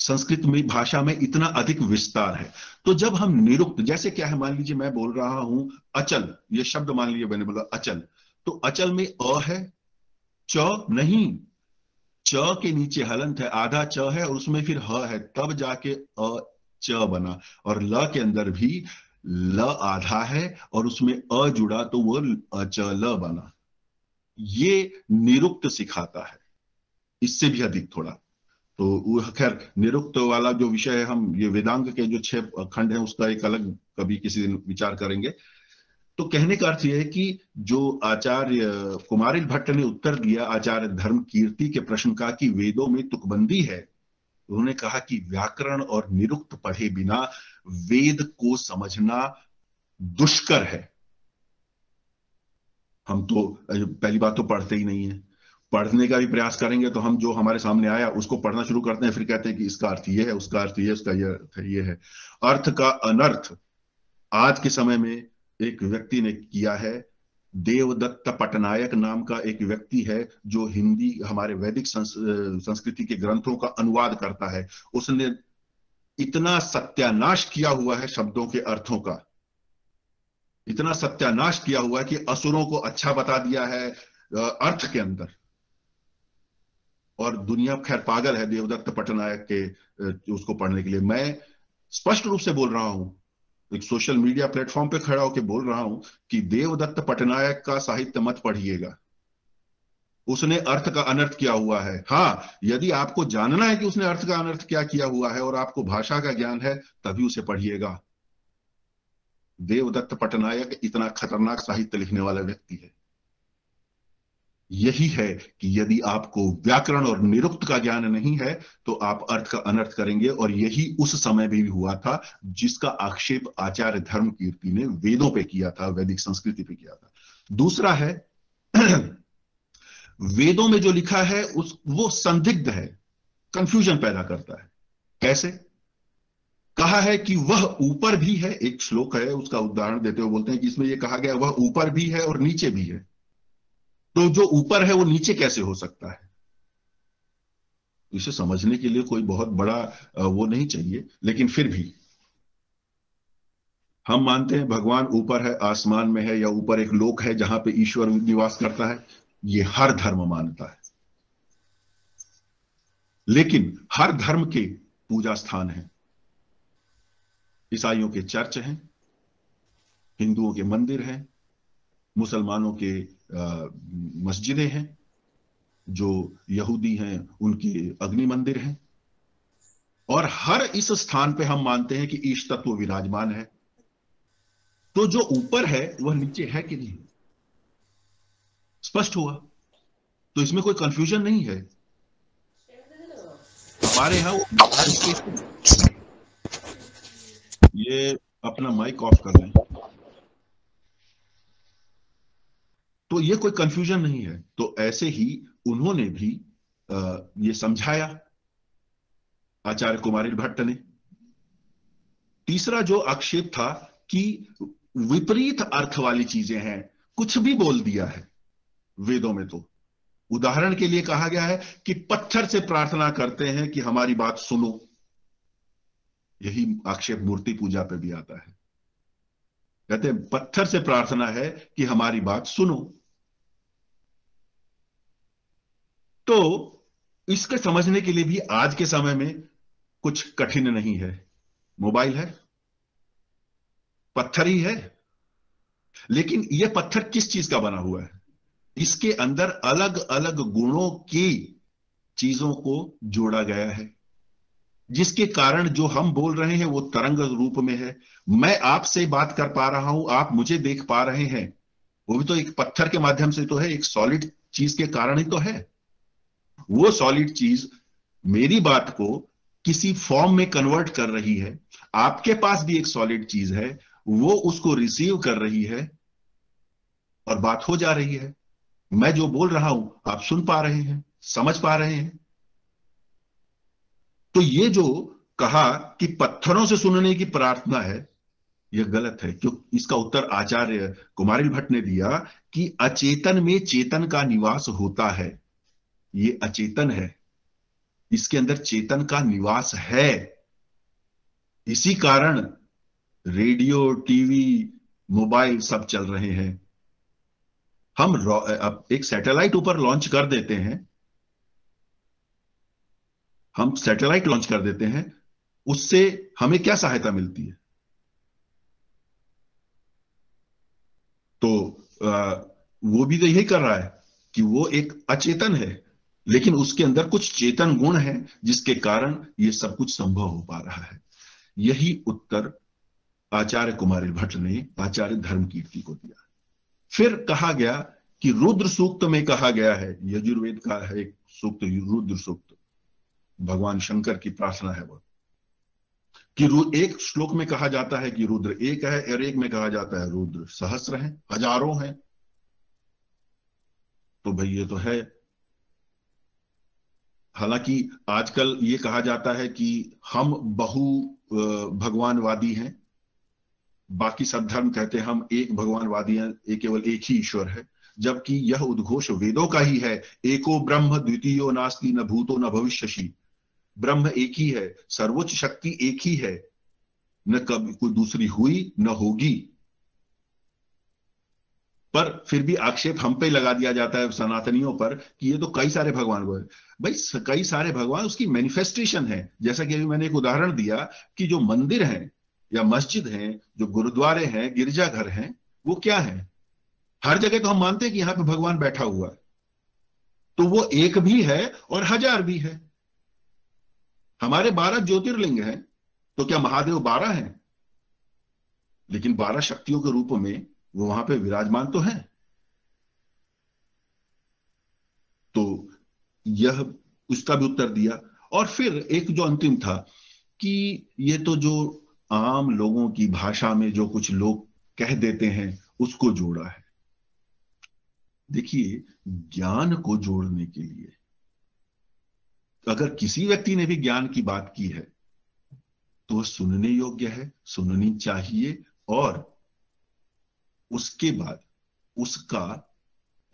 संस्कृत में भाषा में इतना अधिक विस्तार है तो जब हम निरुक्त जैसे क्या है मान लीजिए मैं बोल रहा हूं अचल ये शब्द मान लीजिए मैंने बोला अचल तो अचल में अ है च नहीं च के नीचे हलंत है आधा च है और उसमें फिर ह है तब जाके अ च बना और ल के अंदर भी ल आधा है और उसमें अ जुड़ा तो वो अचल बना ये निरुक्त सिखाता है इससे भी अधिक थोड़ा तो खैर निरुक्त वाला जो विषय है हम ये वेदांग के जो छह खंड है उसका एक अलग कभी किसी दिन विचार करेंगे तो कहने का अर्थ यह है कि जो आचार्य कुमारिल भट्ट ने उत्तर दिया आचार्य धर्म कीर्ति के प्रश्न का कि वेदों में तुकबंदी है उन्होंने कहा कि व्याकरण और निरुक्त पढ़े बिना वेद को समझना दुष्कर है हम तो पहली बात तो पढ़ते ही नहीं है पढ़ने का भी प्रयास करेंगे तो हम जो हमारे सामने आया उसको पढ़ना शुरू करते हैं फिर कहते हैं कि इसका अर्थ ये है उसका अर्थ ये उसका ये ये है अर्थ का अनर्थ आज के समय में एक व्यक्ति ने किया है देवदत्त पटनायक नाम का एक व्यक्ति है जो हिंदी हमारे वैदिक संस, संस्कृति के ग्रंथों का अनुवाद करता है उसने इतना सत्यानाश किया हुआ है शब्दों के अर्थों का इतना सत्यानाश किया हुआ है कि असुरों को अच्छा बता दिया है अर्थ के अंदर और दुनिया खैर पागल है देवदत्त पटनायक के उसको पढ़ने के लिए मैं स्पष्ट रूप से बोल रहा हूं एक सोशल मीडिया प्लेटफॉर्म पे खड़ा होकर बोल रहा हूं कि देवदत्त पटनायक का साहित्य मत पढ़िएगा उसने अर्थ का अनर्थ किया हुआ है हाँ यदि आपको जानना है कि उसने अर्थ का अनर्थ क्या किया हुआ है और आपको भाषा का ज्ञान है तभी उसे पढ़िएगा देवदत्त पटनायक इतना खतरनाक साहित्य लिखने वाला व्यक्ति है यही है कि यदि आपको व्याकरण और निरुक्त का ज्ञान नहीं है तो आप अर्थ का अनर्थ करेंगे और यही उस समय भी हुआ था जिसका आक्षेप आचार्य धर्म कीर्ति ने वेदों पे किया था वैदिक संस्कृति पे किया था दूसरा है वेदों में जो लिखा है उस वो संदिग्ध है कंफ्यूजन पैदा करता है कैसे कहा है कि वह ऊपर भी है एक श्लोक है उसका उदाहरण देते हुए बोलते हैं कि इसमें यह कहा गया वह ऊपर भी है और नीचे भी है तो जो ऊपर है वो नीचे कैसे हो सकता है तो इसे समझने के लिए कोई बहुत बड़ा वो नहीं चाहिए लेकिन फिर भी हम मानते हैं भगवान ऊपर है आसमान में है या ऊपर एक लोक है जहां पे ईश्वर निवास करता है ये हर धर्म मानता है लेकिन हर धर्म के पूजा स्थान है ईसाइयों के चर्च हैं हिंदुओं के मंदिर हैं मुसलमानों के मस्जिदें हैं जो यहूदी हैं उनके अग्नि मंदिर हैं और हर इस स्थान पे हम मानते हैं कि ईश तत्व विराजमान है तो जो ऊपर है वह नीचे है कि नहीं स्पष्ट हुआ तो इसमें कोई कंफ्यूजन नहीं है हमारे यहां ये अपना माइक ऑफ कर लें तो ये कोई कंफ्यूजन नहीं है तो ऐसे ही उन्होंने भी ये समझाया आचार्य कुमारी भट्ट ने तीसरा जो आक्षेप था कि विपरीत अर्थ वाली चीजें हैं कुछ भी बोल दिया है वेदों में तो उदाहरण के लिए कहा गया है कि पत्थर से प्रार्थना करते हैं कि हमारी बात सुनो यही आक्षेप मूर्ति पूजा पे भी आता है कहते हैं पत्थर से प्रार्थना है कि हमारी बात सुनो तो इसके समझने के लिए भी आज के समय में कुछ कठिन नहीं है मोबाइल है पत्थर ही है लेकिन यह पत्थर किस चीज का बना हुआ है इसके अंदर अलग अलग गुणों की चीजों को जोड़ा गया है जिसके कारण जो हम बोल रहे हैं वो तरंग रूप में है मैं आपसे बात कर पा रहा हूं आप मुझे देख पा रहे हैं वो भी तो एक पत्थर के माध्यम से तो है एक सॉलिड चीज के कारण ही तो है वो सॉलिड चीज मेरी बात को किसी फॉर्म में कन्वर्ट कर रही है आपके पास भी एक सॉलिड चीज है वो उसको रिसीव कर रही है और बात हो जा रही है मैं जो बोल रहा हूं आप सुन पा रहे हैं समझ पा रहे हैं तो ये जो कहा कि पत्थरों से सुनने की प्रार्थना है यह गलत है क्यों इसका उत्तर आचार्य कुमारी भट्ट ने दिया कि अचेतन में चेतन का निवास होता है ये अचेतन है इसके अंदर चेतन का निवास है इसी कारण रेडियो टीवी मोबाइल सब चल रहे हैं हम अब एक सैटेलाइट ऊपर लॉन्च कर देते हैं हम सैटेलाइट लॉन्च कर देते हैं उससे हमें क्या सहायता मिलती है तो आ, वो भी तो यही कर रहा है कि वो एक अचेतन है लेकिन उसके अंदर कुछ चेतन गुण है जिसके कारण ये सब कुछ संभव हो पा रहा है यही उत्तर आचार्य कुमारी भट्ट ने आचार्य धर्म कीर्ति को दिया फिर कहा गया कि रुद्र सूक्त में कहा गया है यजुर्वेद का है एक सूक्त रुद्र सूक्त भगवान शंकर की प्रार्थना है वह कि एक श्लोक में कहा जाता है कि रुद्र एक है और एक में कहा जाता है रुद्र सहस्र है हजारों हैं तो भाई ये तो है हालांकि आजकल ये कहा जाता है कि हम बहु भगवानवादी हैं बाकी सब धर्म कहते हैं हम एक भगवानवादी हैं केवल एक ही ईश्वर है जबकि यह उद्घोष वेदों का ही है एको ब्रह्म द्वितीयो नास्ति न भूतो न भविष्यशी ब्रह्म एक ही है सर्वोच्च शक्ति एक ही है न कभी कोई दूसरी हुई न होगी पर फिर भी आक्षेप हम पे लगा दिया जाता है सनातनियों पर कि ये तो कई सारे भगवान को भाई कई सारे भगवान उसकी मैनिफेस्टेशन है जैसा कि अभी मैंने एक उदाहरण दिया कि जो मंदिर हैं या मस्जिद है जो गुरुद्वारे हैं गिरजाघर हैं वो क्या है हर जगह तो हम मानते हैं कि यहां पे भगवान बैठा हुआ है तो वो एक भी है और हजार भी है हमारे बारह ज्योतिर्लिंग हैं तो क्या महादेव बारह हैं लेकिन बारह शक्तियों के रूप में वो वहां पे विराजमान तो है तो यह उसका भी उत्तर दिया और फिर एक जो अंतिम था कि ये तो जो आम लोगों की भाषा में जो कुछ लोग कह देते हैं उसको जोड़ा है देखिए ज्ञान को जोड़ने के लिए अगर किसी व्यक्ति ने भी ज्ञान की बात की है तो सुनने योग्य है सुननी चाहिए और उसके बाद उसका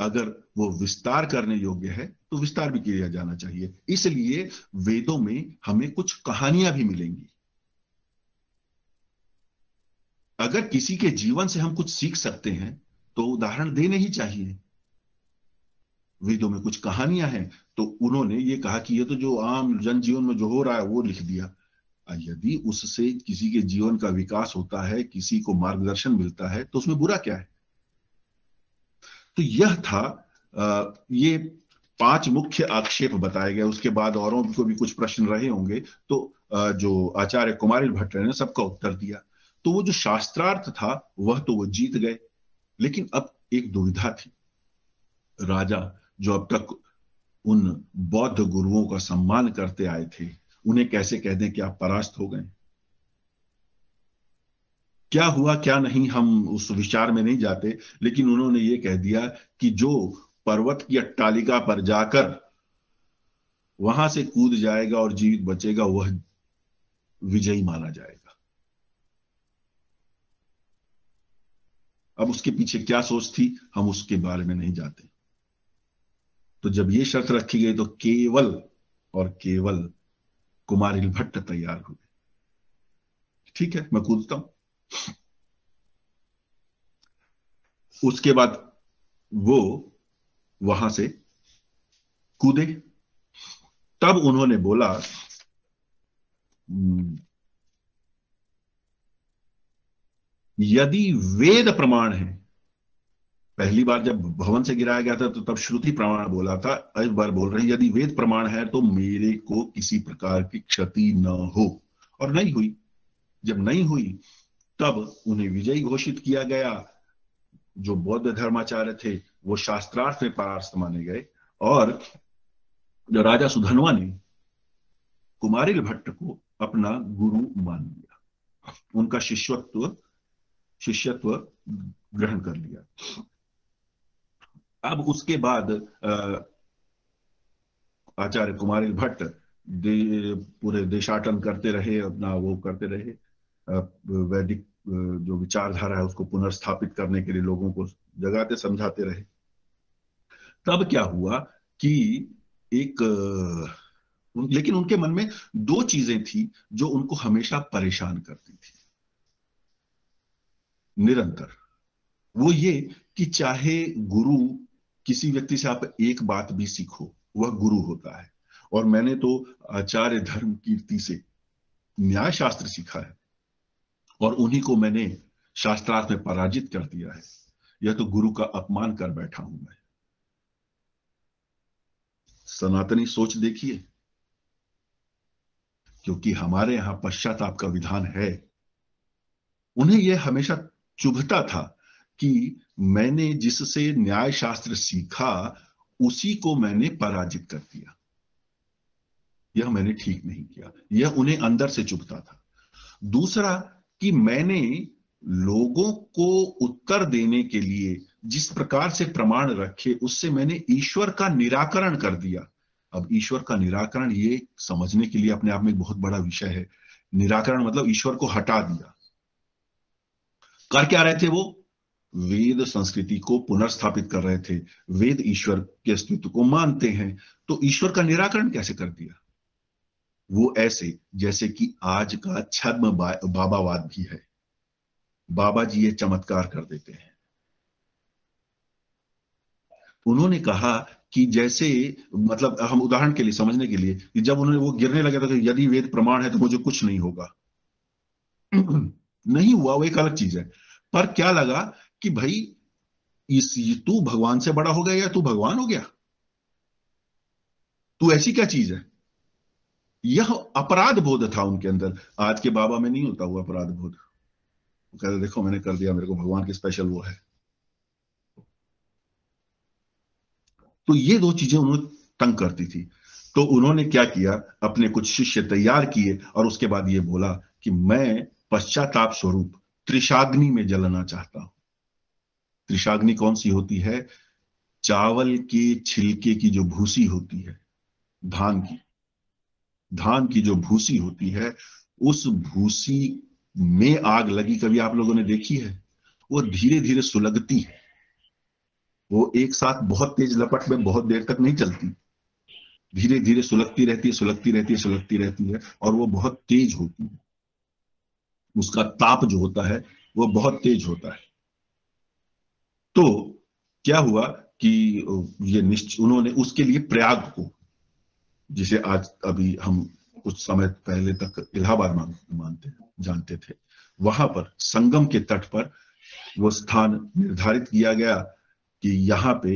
अगर वो विस्तार करने योग्य है तो विस्तार भी किया जाना चाहिए इसलिए वेदों में हमें कुछ कहानियां भी मिलेंगी अगर किसी के जीवन से हम कुछ सीख सकते हैं तो उदाहरण देने ही चाहिए वेदों में कुछ कहानियां हैं तो उन्होंने ये कहा कि ये तो जो आम जनजीवन में जो हो रहा है वो लिख दिया यदि उससे किसी के जीवन का विकास होता है किसी को मार्गदर्शन मिलता है तो उसमें बुरा क्या है तो यह था ये पांच मुख्य आक्षेप बताए गए उसके बाद औरों को भी कुछ प्रश्न रहे होंगे तो जो आचार्य कुमार भट्ट ने सबका उत्तर दिया तो वो जो शास्त्रार्थ था वह तो वो जीत गए लेकिन अब एक दुविधा थी राजा जो अब तक उन बौद्ध गुरुओं का सम्मान करते आए थे उन्हें कैसे कह दें कि आप परास्त हो गए क्या हुआ क्या नहीं हम उस विचार में नहीं जाते लेकिन उन्होंने ये कह दिया कि जो पर्वत की अट्टालिका पर जाकर वहां से कूद जाएगा और जीवित बचेगा वह विजयी माना जाएगा अब उसके पीछे क्या सोच थी हम उसके बारे में नहीं जाते तो जब ये शर्त रखी गई तो केवल और केवल कुमारिल भट्ट तैयार हो गए ठीक है मैं कूदता हूं उसके बाद वो वहां से कूदे तब उन्होंने बोला हम्म, यदि वेद प्रमाण है पहली बार जब भवन से गिराया गया था तो तब श्रुति प्रमाण बोला था इस बार बोल रहे हैं यदि वेद प्रमाण है तो मेरे को किसी प्रकार की क्षति न हो और नहीं हुई जब नहीं हुई तब उन्हें विजयी घोषित किया गया जो बौद्ध धर्माचार्य थे वो शास्त्रार्थ में परार्थ माने गए और जो राजा सुधनवा ने कुमारी भट्ट को अपना गुरु मान लिया उनका शिष्यत्व शिष्यत्व ग्रहण कर लिया अब उसके बाद आचार्य कुमारी भट्ट दे, पूरे देशाटन करते रहे अपना वो करते रहे वैदिक जो विचारधारा है उसको पुनर्स्थापित करने के लिए लोगों को जगाते समझाते रहे तब क्या हुआ कि एक लेकिन उनके मन में दो चीजें थी जो उनको हमेशा परेशान करती थी निरंतर वो ये कि चाहे गुरु किसी व्यक्ति से आप एक बात भी सीखो वह गुरु होता है और मैंने तो आचार्य धर्म कीर्ति से न्याय शास्त्र सीखा है और उन्हीं को मैंने शास्त्रार्थ में पराजित कर दिया है यह तो गुरु का अपमान कर बैठा हूं मैं सनातनी सोच देखिए क्योंकि हमारे यहां पश्चाताप का विधान है उन्हें यह हमेशा चुभता था कि मैंने जिससे न्याय शास्त्र सीखा उसी को मैंने पराजित कर दिया यह मैंने ठीक नहीं किया यह उन्हें अंदर से चुभता था दूसरा कि मैंने लोगों को उत्तर देने के लिए जिस प्रकार से प्रमाण रखे उससे मैंने ईश्वर का निराकरण कर दिया अब ईश्वर का निराकरण ये समझने के लिए अपने आप में एक बहुत बड़ा विषय है निराकरण मतलब ईश्वर को हटा दिया कर क्या रहे थे वो वेद संस्कृति को पुनर्स्थापित कर रहे थे वेद ईश्वर के अस्तित्व को मानते हैं तो ईश्वर का निराकरण कैसे कर दिया वो ऐसे जैसे कि आज का छद्म बाबावाद भी है बाबा जी ये चमत्कार कर देते हैं उन्होंने कहा कि जैसे मतलब हम उदाहरण के लिए समझने के लिए कि जब उन्होंने वो गिरने लगे तो यदि वेद प्रमाण है तो मुझे कुछ नहीं होगा नहीं हुआ वो एक अलग चीज है पर क्या लगा कि भाई इस तू भगवान से बड़ा हो गया या तू भगवान हो गया तू ऐसी क्या चीज है यह अपराध बोध था उनके अंदर आज के बाबा में नहीं होता हुआ अपराध बोध कहते देखो मैंने कर दिया मेरे को भगवान की स्पेशल वो है तो ये दो चीजें उन्हें तंग करती थी तो उन्होंने क्या किया अपने कुछ शिष्य तैयार किए और उसके बाद ये बोला कि मैं पश्चाताप स्वरूप त्रिशाग्नि में जलना चाहता हूं त्रिशाग्नि कौन सी होती है चावल के छिलके की जो भूसी होती है धान की धान की जो भूसी होती है उस भूसी में आग लगी कभी आप लोगों ने देखी है वो धीरे धीरे सुलगती है वो एक साथ बहुत तेज लपट में बहुत देर तक नहीं चलती धीरे धीरे सुलगती रहती है सुलगती रहती है सुलगती रहती है और वो बहुत तेज होती है उसका ताप जो होता है वो बहुत तेज होता है तो क्या हुआ कि ये निश्चित उन्होंने उसके लिए प्रयाग को जिसे आज अभी हम कुछ समय पहले तक इलाहाबाद मानते जानते थे वहां पर संगम के तट पर वो स्थान निर्धारित किया गया कि यहाँ पे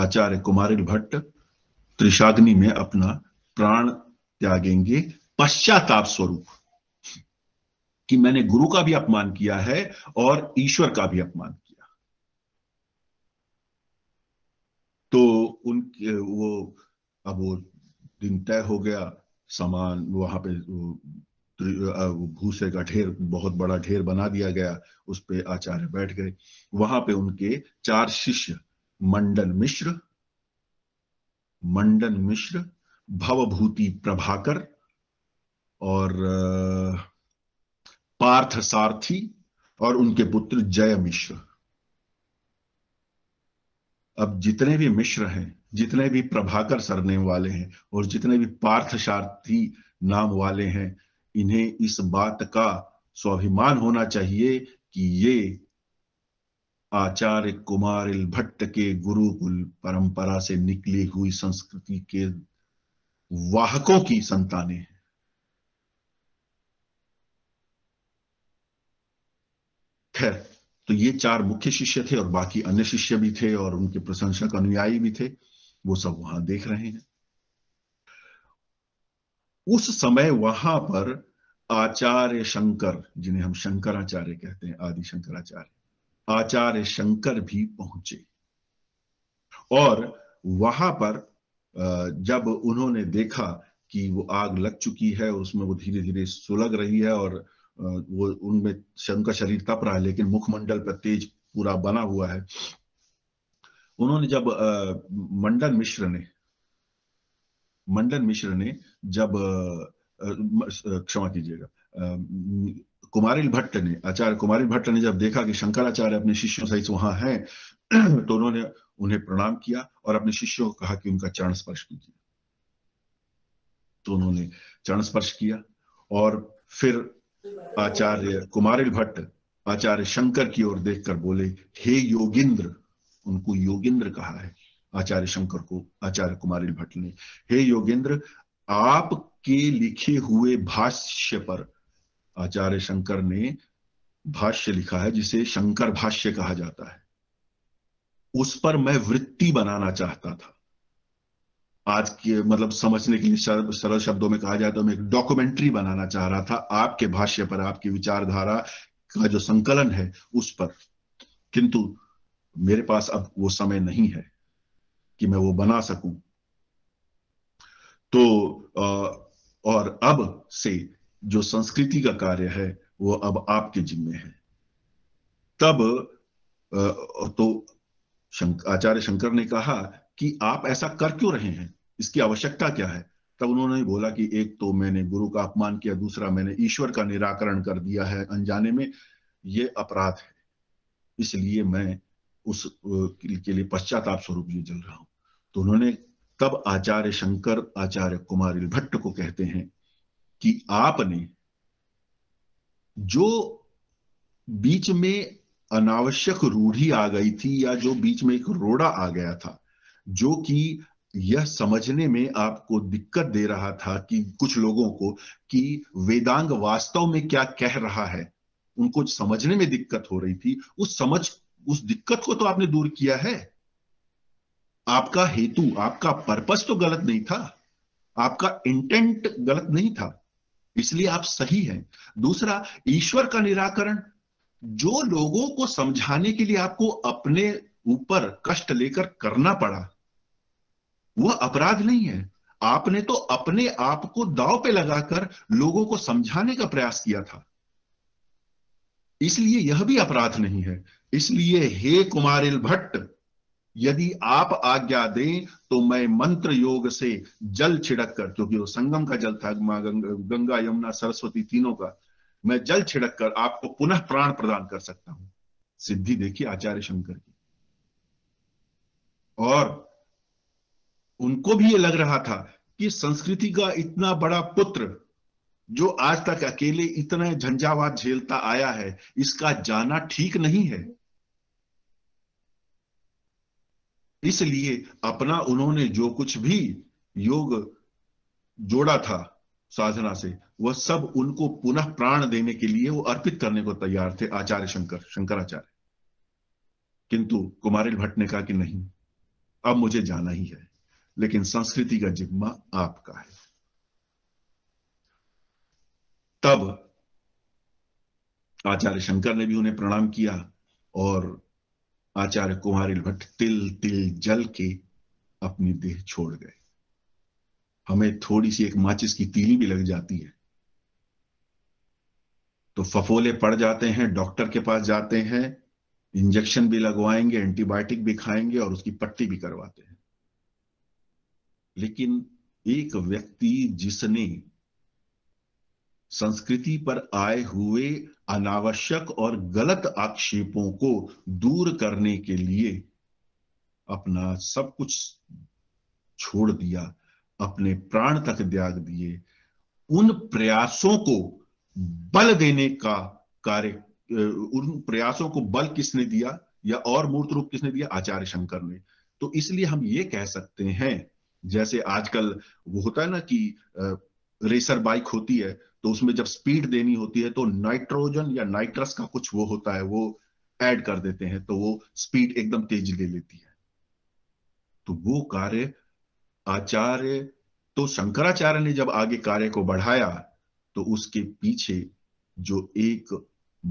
आचार्य कुमारिल भट्ट त्रिशाग्नि में अपना प्राण त्यागेंगे पश्चाताप स्वरूप कि मैंने गुरु का भी अपमान किया है और ईश्वर का भी अपमान तो उन वो अब वो दिन तय हो गया सामान वहां पे तो, भूसे का ढेर बहुत बड़ा ढेर बना दिया गया उस पे आचार्य बैठ गए वहां पे उनके चार शिष्य मंडन मिश्र मंडन मिश्र भवभूति प्रभाकर और पार्थ सारथी और उनके पुत्र जय मिश्र अब जितने भी मिश्र हैं जितने भी प्रभाकर सरनेम वाले हैं और जितने भी पार्थ शार्थी नाम वाले हैं इन्हें इस बात का स्वाभिमान होना चाहिए कि ये आचार्य कुमार भट्ट के गुरुकुल परंपरा से निकली हुई संस्कृति के वाहकों की संतानें हैं खैर तो ये चार मुख्य शिष्य थे और बाकी अन्य शिष्य भी थे और उनके प्रशंसक अनुयायी भी थे वो सब वहां देख रहे हैं उस समय वहां पर आचार्य शंकर जिन्हें हम शंकराचार्य कहते हैं आदि शंकराचार्य आचार्य शंकर भी पहुंचे और वहां पर जब उन्होंने देखा कि वो आग लग चुकी है और उसमें वो धीरे धीरे सुलग रही है और वो उनमें उनका शरीर तप रहा है लेकिन मुखमंडल पर तेज पूरा बना हुआ है उन्होंने जब मंडन मिश्र ने मंडन मिश्र ने जब क्षमा कीजिएगा कुमारिल भट्ट ने आचार्य कुमारिल भट्ट ने जब देखा कि शंकराचार्य अपने शिष्यों सहित वहां हैं तो उन्होंने उन्हें प्रणाम किया और अपने शिष्यों को कहा कि उनका चरण स्पर्श कीजिए तो उन्होंने चरण स्पर्श किया और फिर आचार्य कुमारिल भट्ट आचार्य शंकर की ओर देखकर बोले हे योगिंद्र उनको योगिंद्र कहा है आचार्य शंकर को आचार्य कुमारिल भट्ट ने हे योगिंद्र आपके लिखे हुए भाष्य पर आचार्य शंकर ने भाष्य लिखा है जिसे शंकर भाष्य कहा जाता है उस पर मैं वृत्ति बनाना चाहता था आज के मतलब समझने के लिए सरल शब्दों में कहा जाए तो मैं एक डॉक्यूमेंट्री बनाना चाह रहा था आपके भाष्य पर आपकी विचारधारा का जो संकलन है उस पर किंतु मेरे पास अब वो समय नहीं है कि मैं वो बना सकूं तो और अब से जो संस्कृति का कार्य है वो अब आपके जिम्मे है तब तो शंक, आचार्य शंकर ने कहा कि आप ऐसा कर क्यों रहे हैं इसकी आवश्यकता क्या है तब उन्होंने बोला कि एक तो मैंने गुरु का अपमान किया दूसरा मैंने ईश्वर का निराकरण कर दिया है अनजाने में ये अपराध है इसलिए मैं उस के लिए पश्चाताप स्वरूप ये जल रहा हूं तो उन्होंने तब आचार्य शंकर आचार्य कुमार भट्ट को कहते हैं कि आपने जो बीच में अनावश्यक रूढ़ी आ गई थी या जो बीच में एक रोड़ा आ गया था जो कि यह समझने में आपको दिक्कत दे रहा था कि कुछ लोगों को कि वेदांग वास्तव में क्या कह रहा है उनको समझने में दिक्कत हो रही थी उस समझ उस दिक्कत को तो आपने दूर किया है आपका हेतु आपका पर्पस तो गलत नहीं था आपका इंटेंट गलत नहीं था इसलिए आप सही हैं दूसरा ईश्वर का निराकरण जो लोगों को समझाने के लिए आपको अपने ऊपर कष्ट लेकर करना पड़ा वह अपराध नहीं है आपने तो अपने आप को दाव पे लगाकर लोगों को समझाने का प्रयास किया था इसलिए यह भी अपराध नहीं है इसलिए हे कुमारिल भट्ट यदि आप आज्ञा दें तो मैं मंत्र योग से जल छिड़क कर क्योंकि वो संगम का जल था गंगा यमुना सरस्वती तीनों का मैं जल छिड़क कर आपको पुनः प्राण प्रदान कर सकता हूं सिद्धि देखिए आचार्य शंकर की और उनको भी ये लग रहा था कि संस्कृति का इतना बड़ा पुत्र जो आज तक अकेले इतना झंझावात झेलता आया है इसका जाना ठीक नहीं है इसलिए अपना उन्होंने जो कुछ भी योग जोड़ा था साधना से वह सब उनको पुनः प्राण देने के लिए वो अर्पित करने को तैयार थे आचार्य शंकर शंकराचार्य किंतु कुमारिल भट्ट ने कहा कि नहीं अब मुझे जाना ही है लेकिन संस्कृति का जिम्मा आपका है तब आचार्य शंकर ने भी उन्हें प्रणाम किया और आचार्य कुमारी भट्ट तिल तिल जल के अपनी देह छोड़ गए हमें थोड़ी सी एक माचिस की तीली भी लग जाती है तो फफोले पड़ जाते हैं डॉक्टर के पास जाते हैं इंजेक्शन भी लगवाएंगे एंटीबायोटिक भी खाएंगे और उसकी पट्टी भी करवाते हैं लेकिन एक व्यक्ति जिसने संस्कृति पर आए हुए अनावश्यक और गलत आक्षेपों को दूर करने के लिए अपना सब कुछ छोड़ दिया अपने प्राण तक त्याग दिए उन प्रयासों को बल देने का कार्य उन प्रयासों को बल किसने दिया या और मूर्त रूप किसने दिया आचार्य शंकर ने तो इसलिए हम ये कह सकते हैं जैसे आजकल वो होता है ना कि रेसर बाइक होती है तो उसमें जब स्पीड देनी होती है तो नाइट्रोजन या नाइट्रस का कुछ वो होता है वो ऐड कर देते हैं तो वो स्पीड एकदम तेज ले लेती है तो वो कार्य आचार्य तो शंकराचार्य ने जब आगे कार्य को बढ़ाया तो उसके पीछे जो एक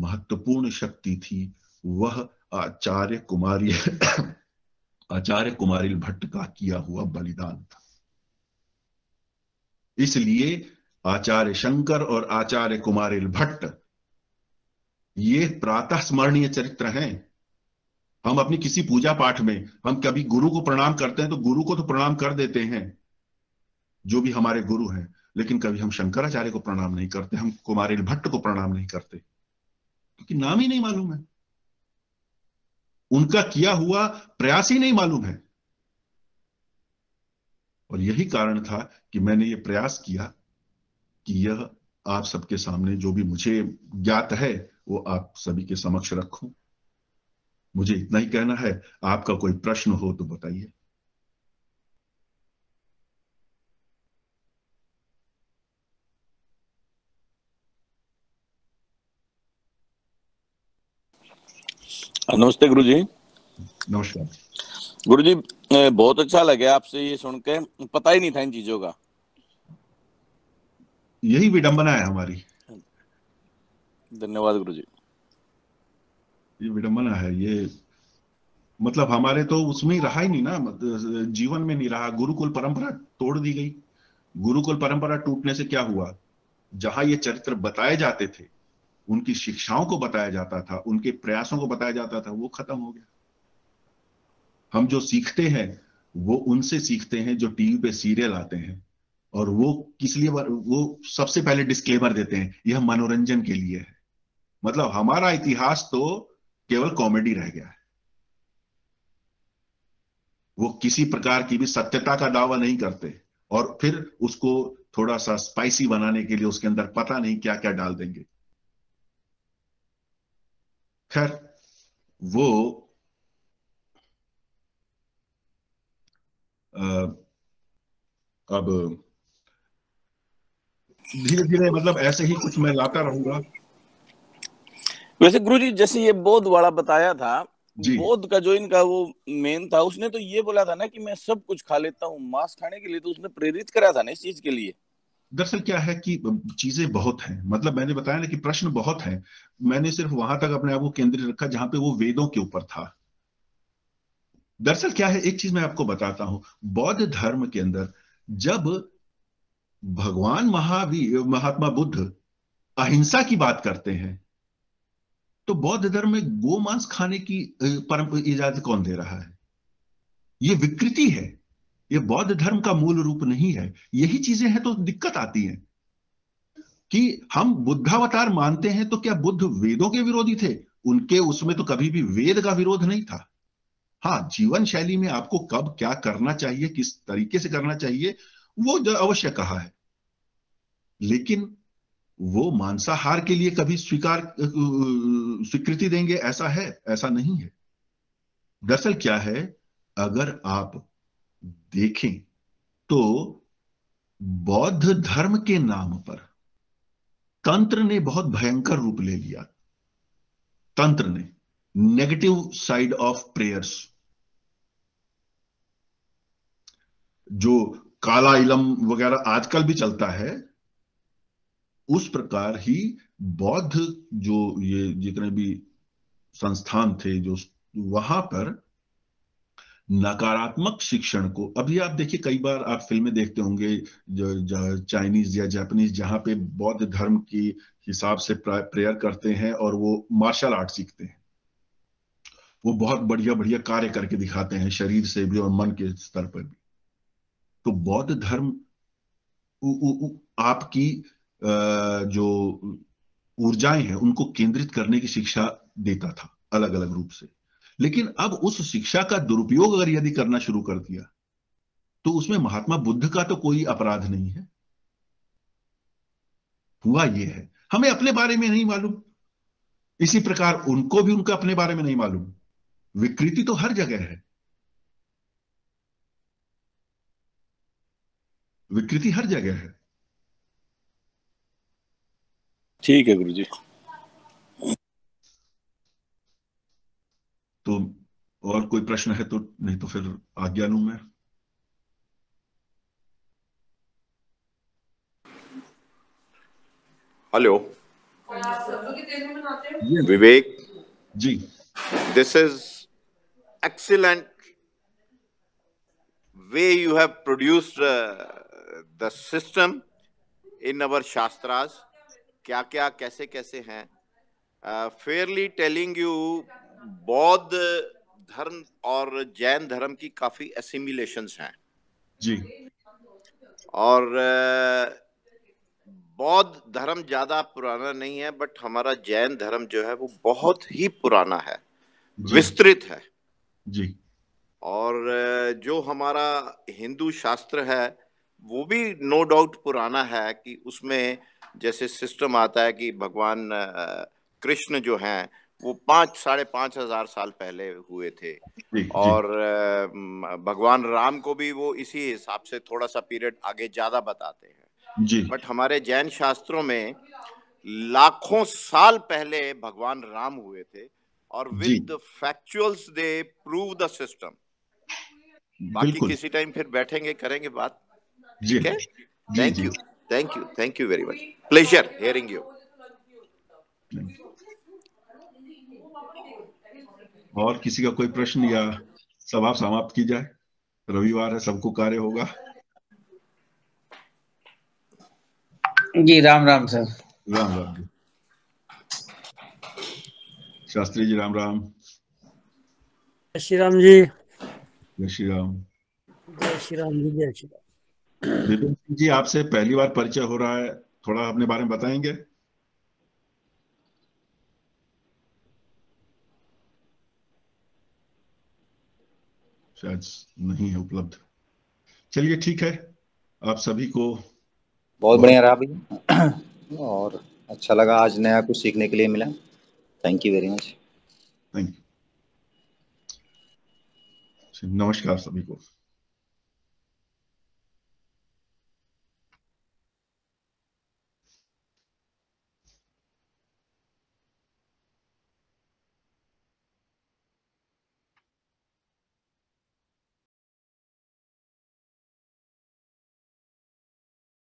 महत्वपूर्ण शक्ति थी वह आचार्य कुमारी आचार्य कुमारिल भट्ट का किया हुआ बलिदान था इसलिए आचार्य शंकर और आचार्य कुमारिल भट्ट ये प्रातः स्मरणीय चरित्र हैं हम अपनी किसी पूजा पाठ में हम कभी गुरु को प्रणाम करते हैं तो गुरु को तो प्रणाम कर देते हैं जो भी हमारे गुरु हैं लेकिन कभी हम शंकराचार्य को प्रणाम नहीं करते हम कुमारिल भट्ट को प्रणाम नहीं करते क्योंकि नाम ही नहीं मालूम है उनका किया हुआ प्रयास ही नहीं मालूम है और यही कारण था कि मैंने ये प्रयास किया कि यह आप सबके सामने जो भी मुझे ज्ञात है वो आप सभी के समक्ष रखूं मुझे इतना ही कहना है आपका कोई प्रश्न हो तो बताइए नमस्ते गुरु जी नमस्कार गुरु जी बहुत अच्छा लगे आपसे ये सुन के पता ही नहीं था इन चीजों का यही विडंबना है हमारी धन्यवाद गुरु जी ये विडंबना है ये मतलब हमारे तो उसमें रहा ही नहीं ना जीवन में नहीं रहा गुरुकुल परंपरा तोड़ दी गई गुरुकुल परंपरा टूटने से क्या हुआ जहां ये चरित्र बताए जाते थे उनकी शिक्षाओं को बताया जाता था उनके प्रयासों को बताया जाता था वो खत्म हो गया हम जो सीखते हैं वो उनसे सीखते हैं जो टीवी पे सीरियल आते हैं और वो किस लिए वो सबसे पहले डिस्क्लेमर देते हैं यह मनोरंजन के लिए है मतलब हमारा इतिहास तो केवल कॉमेडी रह गया है वो किसी प्रकार की भी सत्यता का दावा नहीं करते और फिर उसको थोड़ा सा स्पाइसी बनाने के लिए उसके अंदर पता नहीं क्या क्या डाल देंगे खैर वो अब धीरे धीरे मतलब ऐसे ही कुछ मैं लाता रहूंगा वैसे गुरु जी जैसे ये बोध वाला बताया था बोध का जो इनका वो मेन था उसने तो ये बोला था ना कि मैं सब कुछ खा लेता हूँ मांस खाने के लिए तो उसने प्रेरित करा था ना इस चीज के लिए दरअसल क्या है कि चीजें बहुत हैं मतलब मैंने बताया ना कि प्रश्न बहुत हैं मैंने सिर्फ वहां तक अपने आप को केंद्रित रखा जहां पे वो वेदों के ऊपर था दरअसल क्या है एक चीज मैं आपको बताता हूं बौद्ध धर्म के अंदर जब भगवान महावीर महात्मा बुद्ध अहिंसा की बात करते हैं तो बौद्ध धर्म में गोमांस खाने की परम इजाजत कौन दे रहा है ये विकृति है ये बौद्ध धर्म का मूल रूप नहीं है यही चीजें हैं तो दिक्कत आती है कि हम बुद्धावतार मानते हैं तो क्या बुद्ध वेदों के विरोधी थे उनके उसमें तो कभी भी वेद का विरोध नहीं था हाँ जीवन शैली में आपको कब क्या करना चाहिए किस तरीके से करना चाहिए वो अवश्य कहा है लेकिन वो मांसाहार के लिए कभी स्वीकार स्वीकृति देंगे ऐसा है ऐसा नहीं है दरअसल क्या है अगर आप देखें तो बौद्ध धर्म के नाम पर तंत्र ने बहुत भयंकर रूप ले लिया तंत्र ने नेगेटिव साइड ऑफ प्रेयर्स जो काला इलम वगैरह आजकल भी चलता है उस प्रकार ही बौद्ध जो ये जितने भी संस्थान थे जो वहां पर नकारात्मक शिक्षण को अभी आप देखिए कई बार आप फिल्में देखते होंगे जो चाइनीज या जापानीज जहां पे बौद्ध धर्म की हिसाब से प्रेयर करते हैं और वो मार्शल आर्ट सीखते हैं वो बहुत बढ़िया बढ़िया कार्य करके दिखाते हैं शरीर से भी और मन के स्तर पर भी तो बौद्ध धर्म उ, उ, उ, आपकी जो ऊर्जाएं हैं उनको केंद्रित करने की शिक्षा देता था अलग अलग रूप से लेकिन अब उस शिक्षा का दुरुपयोग अगर यदि करना शुरू कर दिया तो उसमें महात्मा बुद्ध का तो कोई अपराध नहीं है हुआ यह है हमें अपने बारे में नहीं मालूम इसी प्रकार उनको भी उनका अपने बारे में नहीं मालूम विकृति तो हर जगह है विकृति हर जगह है ठीक है गुरु जी तो और कोई प्रश्न है तो नहीं तो फिर आज्ञा लू मैं hello Vivek ji this is excellent way you have produced the system in our shastras क्या क्या कैसे कैसे हैं फेयरली टेलिंग यू बौद्ध धर्म और जैन धर्म की काफी असिमिलेशन हैं जी और बौद्ध धर्म ज्यादा पुराना नहीं है बट हमारा जैन धर्म जो है वो बहुत ही पुराना है विस्तृत है जी और जो हमारा हिंदू शास्त्र है वो भी नो डाउट पुराना है कि उसमें जैसे सिस्टम आता है कि भगवान कृष्ण जो हैं वो पांच साढ़े पांच हजार साल पहले हुए थे और भगवान राम को भी वो इसी हिसाब से थोड़ा सा पीरियड आगे ज्यादा बताते हैं जी बट हमारे जैन शास्त्रों में लाखों साल पहले भगवान राम हुए थे और with factuals they prove the system बाकी किसी टाइम फिर बैठेंगे करेंगे बात ठीक है thank you thank you thank you very much pleasure hearing you और किसी का कोई प्रश्न या सभा समाप्त की जाए रविवार है सबको कार्य होगा जी राम राम सर राम राम जी शास्त्री जी राम राम जय श्री राम जी जय श्री राम जय श्री राम जी जय श्री राम जी आपसे पहली बार परिचय हो रहा है थोड़ा अपने बारे में बताएंगे शायद नहीं है उपलब्ध चलिए ठीक है आप सभी को बहुत बढ़िया रहा भैया और अच्छा लगा आज नया कुछ सीखने के लिए मिला thank you very much thank you नमस्कार सभी को